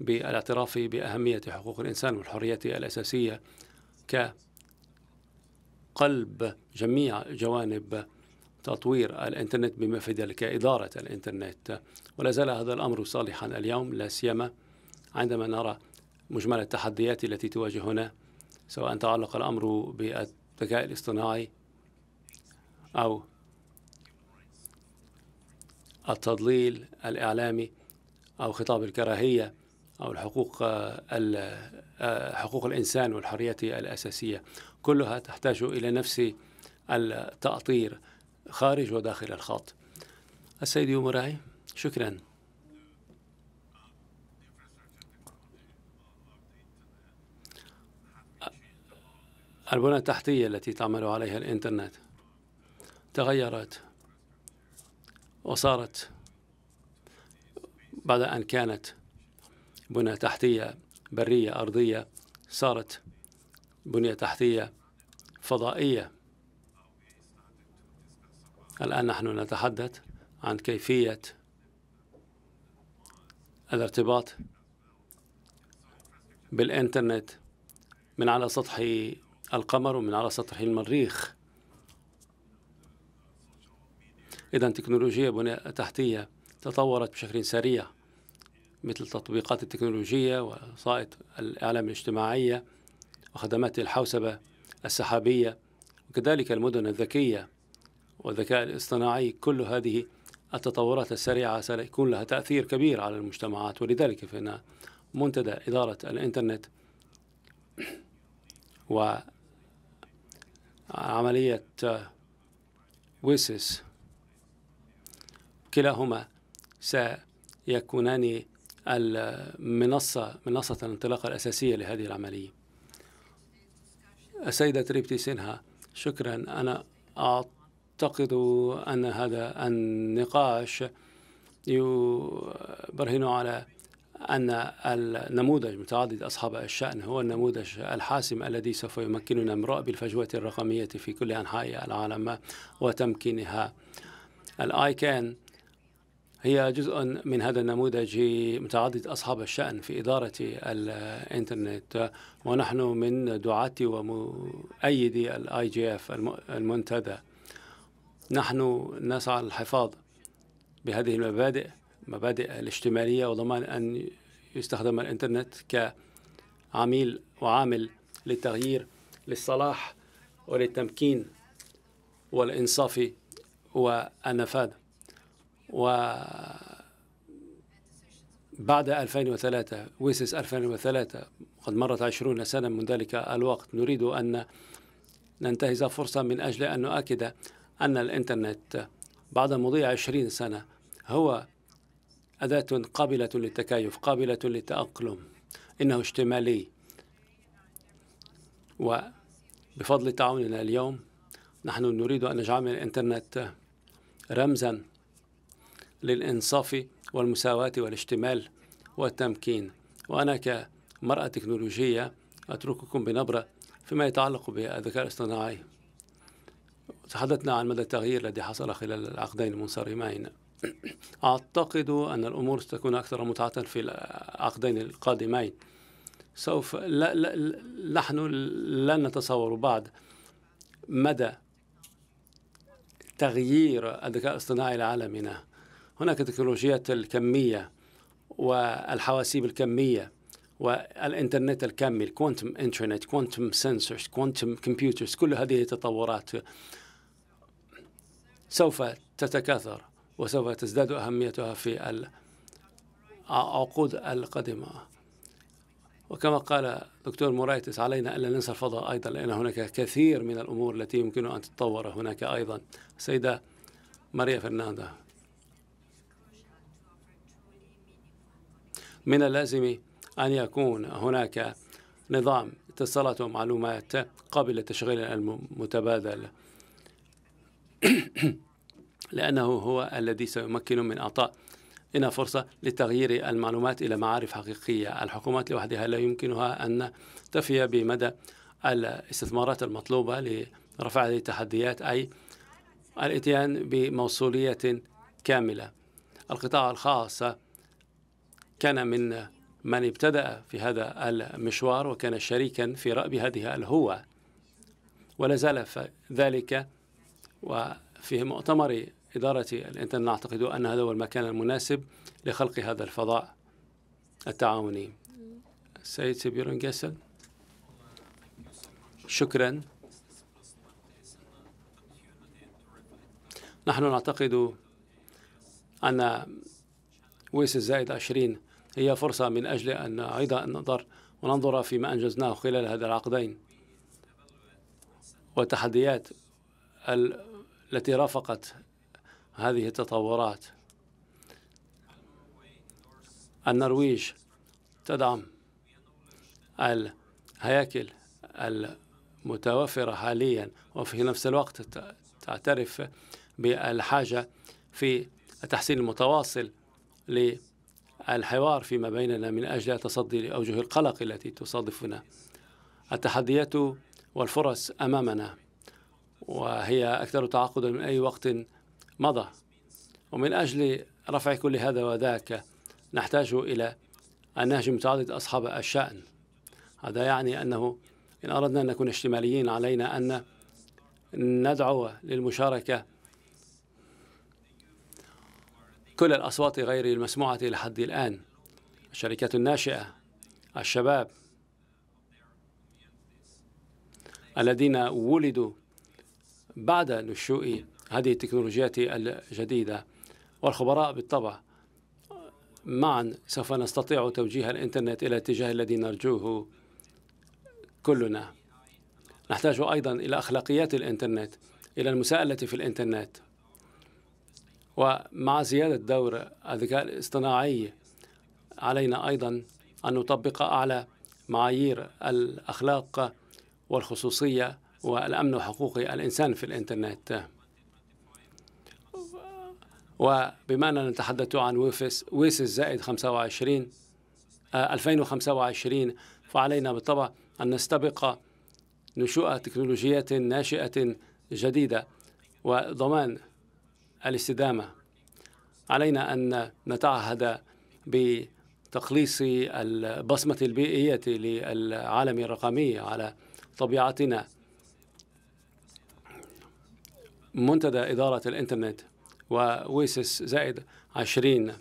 بالاعتراف باهميه حقوق الانسان والحريات الاساسيه كقلب جميع جوانب تطوير الانترنت بما في ذلك اداره الانترنت ولا زال هذا الامر صالحا اليوم لا سيما عندما نرى مجمل التحديات التي تواجهنا سواء تعلق الامر بالذكاء الاصطناعي او التضليل الإعلامي أو خطاب الكراهية أو الحقوق آه، آه، حقوق الإنسان والحرية الأساسية كلها تحتاج إلى نفس التأطير خارج وداخل الخط السيد يومراي شكرا البنى التحتية التي تعمل عليها الإنترنت تغيرت وصارت بعد أن كانت بنية تحتية برية أرضية صارت بنية تحتية فضائية الآن نحن نتحدث عن كيفية الارتباط بالإنترنت من على سطح القمر ومن على سطح المريخ إذا تكنولوجيا بناء تحتية تطورت بشكل سريع مثل تطبيقات التكنولوجيا ووسائط الإعلام الاجتماعية وخدمات الحوسبة السحابية وكذلك المدن الذكية والذكاء الاصطناعي كل هذه التطورات السريعة سيكون لها تأثير كبير على المجتمعات ولذلك فإن منتدى إدارة الإنترنت وعملية ويسس كلاهما سيكونان المنصة منصة الانطلاق الأساسية لهذه العملية السيدة تريبتي سينها شكرا أنا أعتقد أن هذا النقاش يبرهن على أن النموذج متعدد أصحاب الشأن هو النموذج الحاسم الذي سوف يمكننا من رأب الفجوة الرقمية في كل أنحاء العالم وتمكينها الآيكان هي جزء من هذا النموذج متعدد أصحاب الشأن في إدارة الإنترنت ونحن من دعاة ومؤيدي الاي جي اف المنتدى نحن نسعى للحفاظ بهذه المبادئ مبادئ الاجتماعية وضمان أن يستخدم الإنترنت كعميل وعامل للتغيير للصلاح وللتمكين والإنصاف والنفاذ وبعد 2003 ويسس 2003 قد مرت 20 سنة من ذلك الوقت نريد أن ننتهز فرصة من أجل أن نؤكد أن الإنترنت بعد مضي 20 سنة هو أداة قابلة للتكيف قابلة للتأقلم إنه اشتمالي وبفضل تعاوننا اليوم نحن نريد أن نجعل من الإنترنت رمزاً للإنصاف والمساواة والاشتمال والتمكين وأنا كمرأة تكنولوجية أترككم بنبرة فيما يتعلق بالذكاء الاصطناعي تحدثنا عن مدى التغيير الذي حصل خلال العقدين المنصرمين *clears throat* أعتقد أن الأمور ستكون أكثر متعة في العقدين القادمين سوف لا لا نحن لن نتصور بعد مدى تغيير الذكاء الاصطناعي لعالمنا هناك تكنولوجيات الكمية والحواسيب الكمية والإنترنت الكمي الكوانتم إنترنت كوانتم سنسورز كوانتم كمبيوترز كل هذه التطورات سوف تتكاثر وسوف تزداد أهميتها في العقود القادمة وكما قال دكتور مورايتس علينا ألا ننسى الفضاء أيضا لأن هناك كثير من الأمور التي يمكن أن تتطور هناك أيضا سيدة ماريا فرناندا من اللازم أن يكون هناك نظام اتصالات ومعلومات قابل للتشغيل المتبادل *clears throat* لأنه هو الذي سيمكن من أعطاء إنها فرصة لتغيير المعلومات إلى معارف حقيقية الحكومات لوحدها لا يمكنها أن تفي بمدى الاستثمارات المطلوبة لرفع هذه التحديات أي الاتيان بموصولية كاملة القطاع الخاص كان من من ابتدأ في هذا المشوار وكان شريكا في رأب هذه الهوة ولا زال ذلك وفي مؤتمر إدارة الإنترنت نعتقد أن هذا هو المكان المناسب لخلق هذا الفضاء التعاوني السيد سبيرون جسل شكرا نحن نعتقد أن ويس الزائد 20 هي فرصة من أجل أن أيضا ننظر وننظر فيما أنجزناه خلال هذا العقدين والتحديات التي رافقت هذه التطورات النرويج تدعم الهياكل المتوفرة حاليا وفي نفس الوقت تعترف بالحاجة في التحسين المتواصل ل الحوار فيما بيننا من أجل تصدي لأوجه القلق التي تصادفنا التحديات والفرص أمامنا وهي أكثر تعاقدا من أي وقت مضى ومن أجل رفع كل هذا وذاك نحتاج إلى أن نهجم متعدد أصحاب الشأن هذا يعني أنه إن أردنا أن نكون اشتماليين علينا أن ندعو للمشاركة كل الأصوات غير المسموعة لحد الآن الشركات الناشئة الشباب الذين ولدوا بعد نشوء هذه التكنولوجيات الجديدة والخبراء بالطبع معا سوف نستطيع توجيه الإنترنت إلى الاتجاه الذي نرجوه كلنا نحتاج أيضا إلى أخلاقيات الإنترنت إلى المساءلة في الإنترنت ومع زيادة دور الذكاء الاصطناعي علينا أيضا أن نطبق أعلى معايير الأخلاق والخصوصية والأمن وحقوق الإنسان في الإنترنت وبما أننا نتحدث عن ويفس ويسس زائد 25 2025 آه، فعلينا بالطبع أن نستبق نشوء تكنولوجيات ناشئة جديدة وضمان الاستدامة علينا أن نتعهد بتخليص البصمة البيئية للعالم الرقمي على طبيعتنا منتدى إدارة الإنترنت وويسس زائد عشرين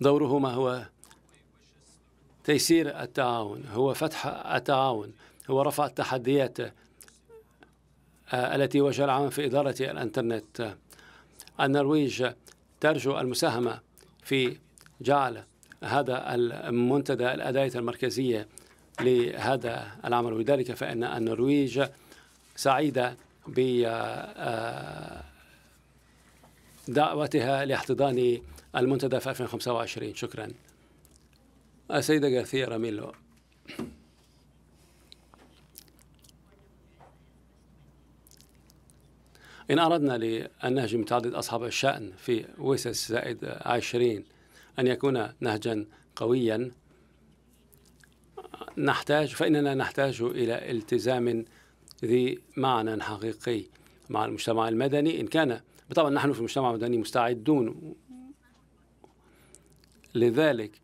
دورهما هو تيسير التعاون هو فتح التعاون هو رفع التحديات آه، التي وجه العمل في إدارة الإنترنت آه، النرويج ترجو المساهمة في جعل هذا المنتدى الأداية المركزية لهذا العمل ولذلك فإن النرويج سعيدة بدعوتها آه، لاحتضان المنتدى في 2025 شكرا السيدة غارثيا راميلو إن أردنا للنهج متعدد أصحاب الشأن في ويسس زائد عشرين أن يكون نهجا قويا نحتاج فإننا نحتاج إلى التزام ذي معنى حقيقي مع المجتمع المدني إن كان طبعا نحن في المجتمع المدني مستعدون لذلك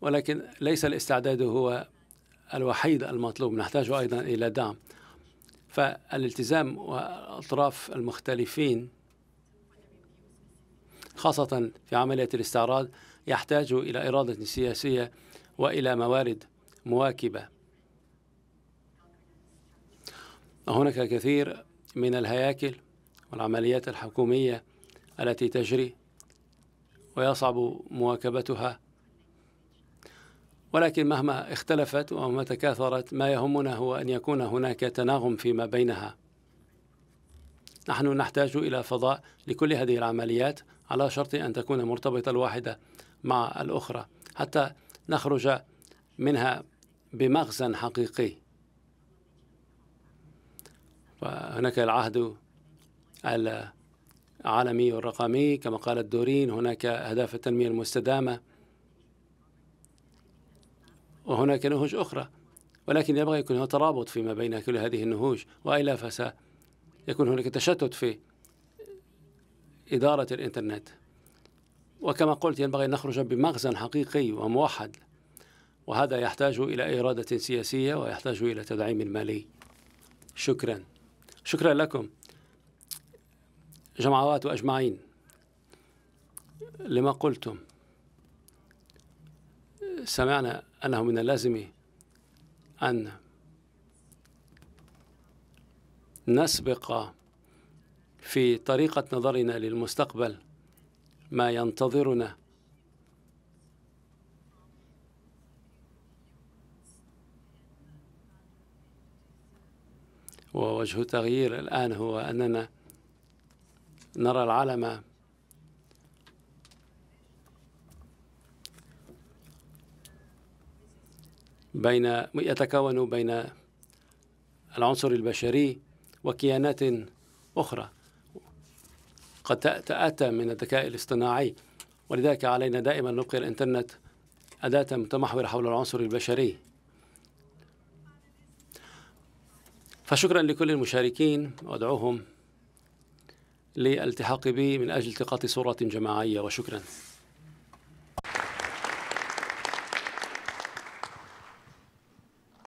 ولكن ليس الاستعداد هو الوحيد المطلوب نحتاج أيضا إلى دعم فالالتزام والأطراف المختلفين خاصة في عملية الاستعراض يحتاج إلى إرادة سياسية وإلى موارد مواكبة هناك كثير من الهياكل والعمليات الحكومية التي تجري ويصعب مواكبتها ولكن مهما اختلفت ومهما تكاثرت ما يهمنا هو ان يكون هناك تناغم فيما بينها نحن نحتاج الى فضاء لكل هذه العمليات على شرط ان تكون مرتبطه الواحده مع الاخرى حتى نخرج منها بمغزى حقيقي وهناك العهد العالمي الرقمي كما قال الدورين هناك أهداف التنمية المستدامة وهناك نهوج أخرى ولكن ينبغي يكون هناك ترابط فيما بين كل هذه النهوج وإلا فسيكون هناك تشتت في إدارة الإنترنت وكما قلت ينبغي أن نخرج بمخزن حقيقي وموحد وهذا يحتاج إلى إرادة سياسية ويحتاج إلى تدعيم مالي شكرا شكرا لكم جمعوات أجمعين لما قلتم سمعنا أنه من اللازم أن نسبق في طريقة نظرنا للمستقبل ما ينتظرنا ووجه التغيير الآن هو أننا نرى العالم بين يتكون بين العنصر البشري وكيانات أخرى قد تأتى من الذكاء الاصطناعي ولذلك علينا دائما نبقي الإنترنت أداة متمحورة حول العنصر البشري فشكرا لكل المشاركين وأدعوهم للالتحاق بي من أجل التقاط صورة جماعية وشكرا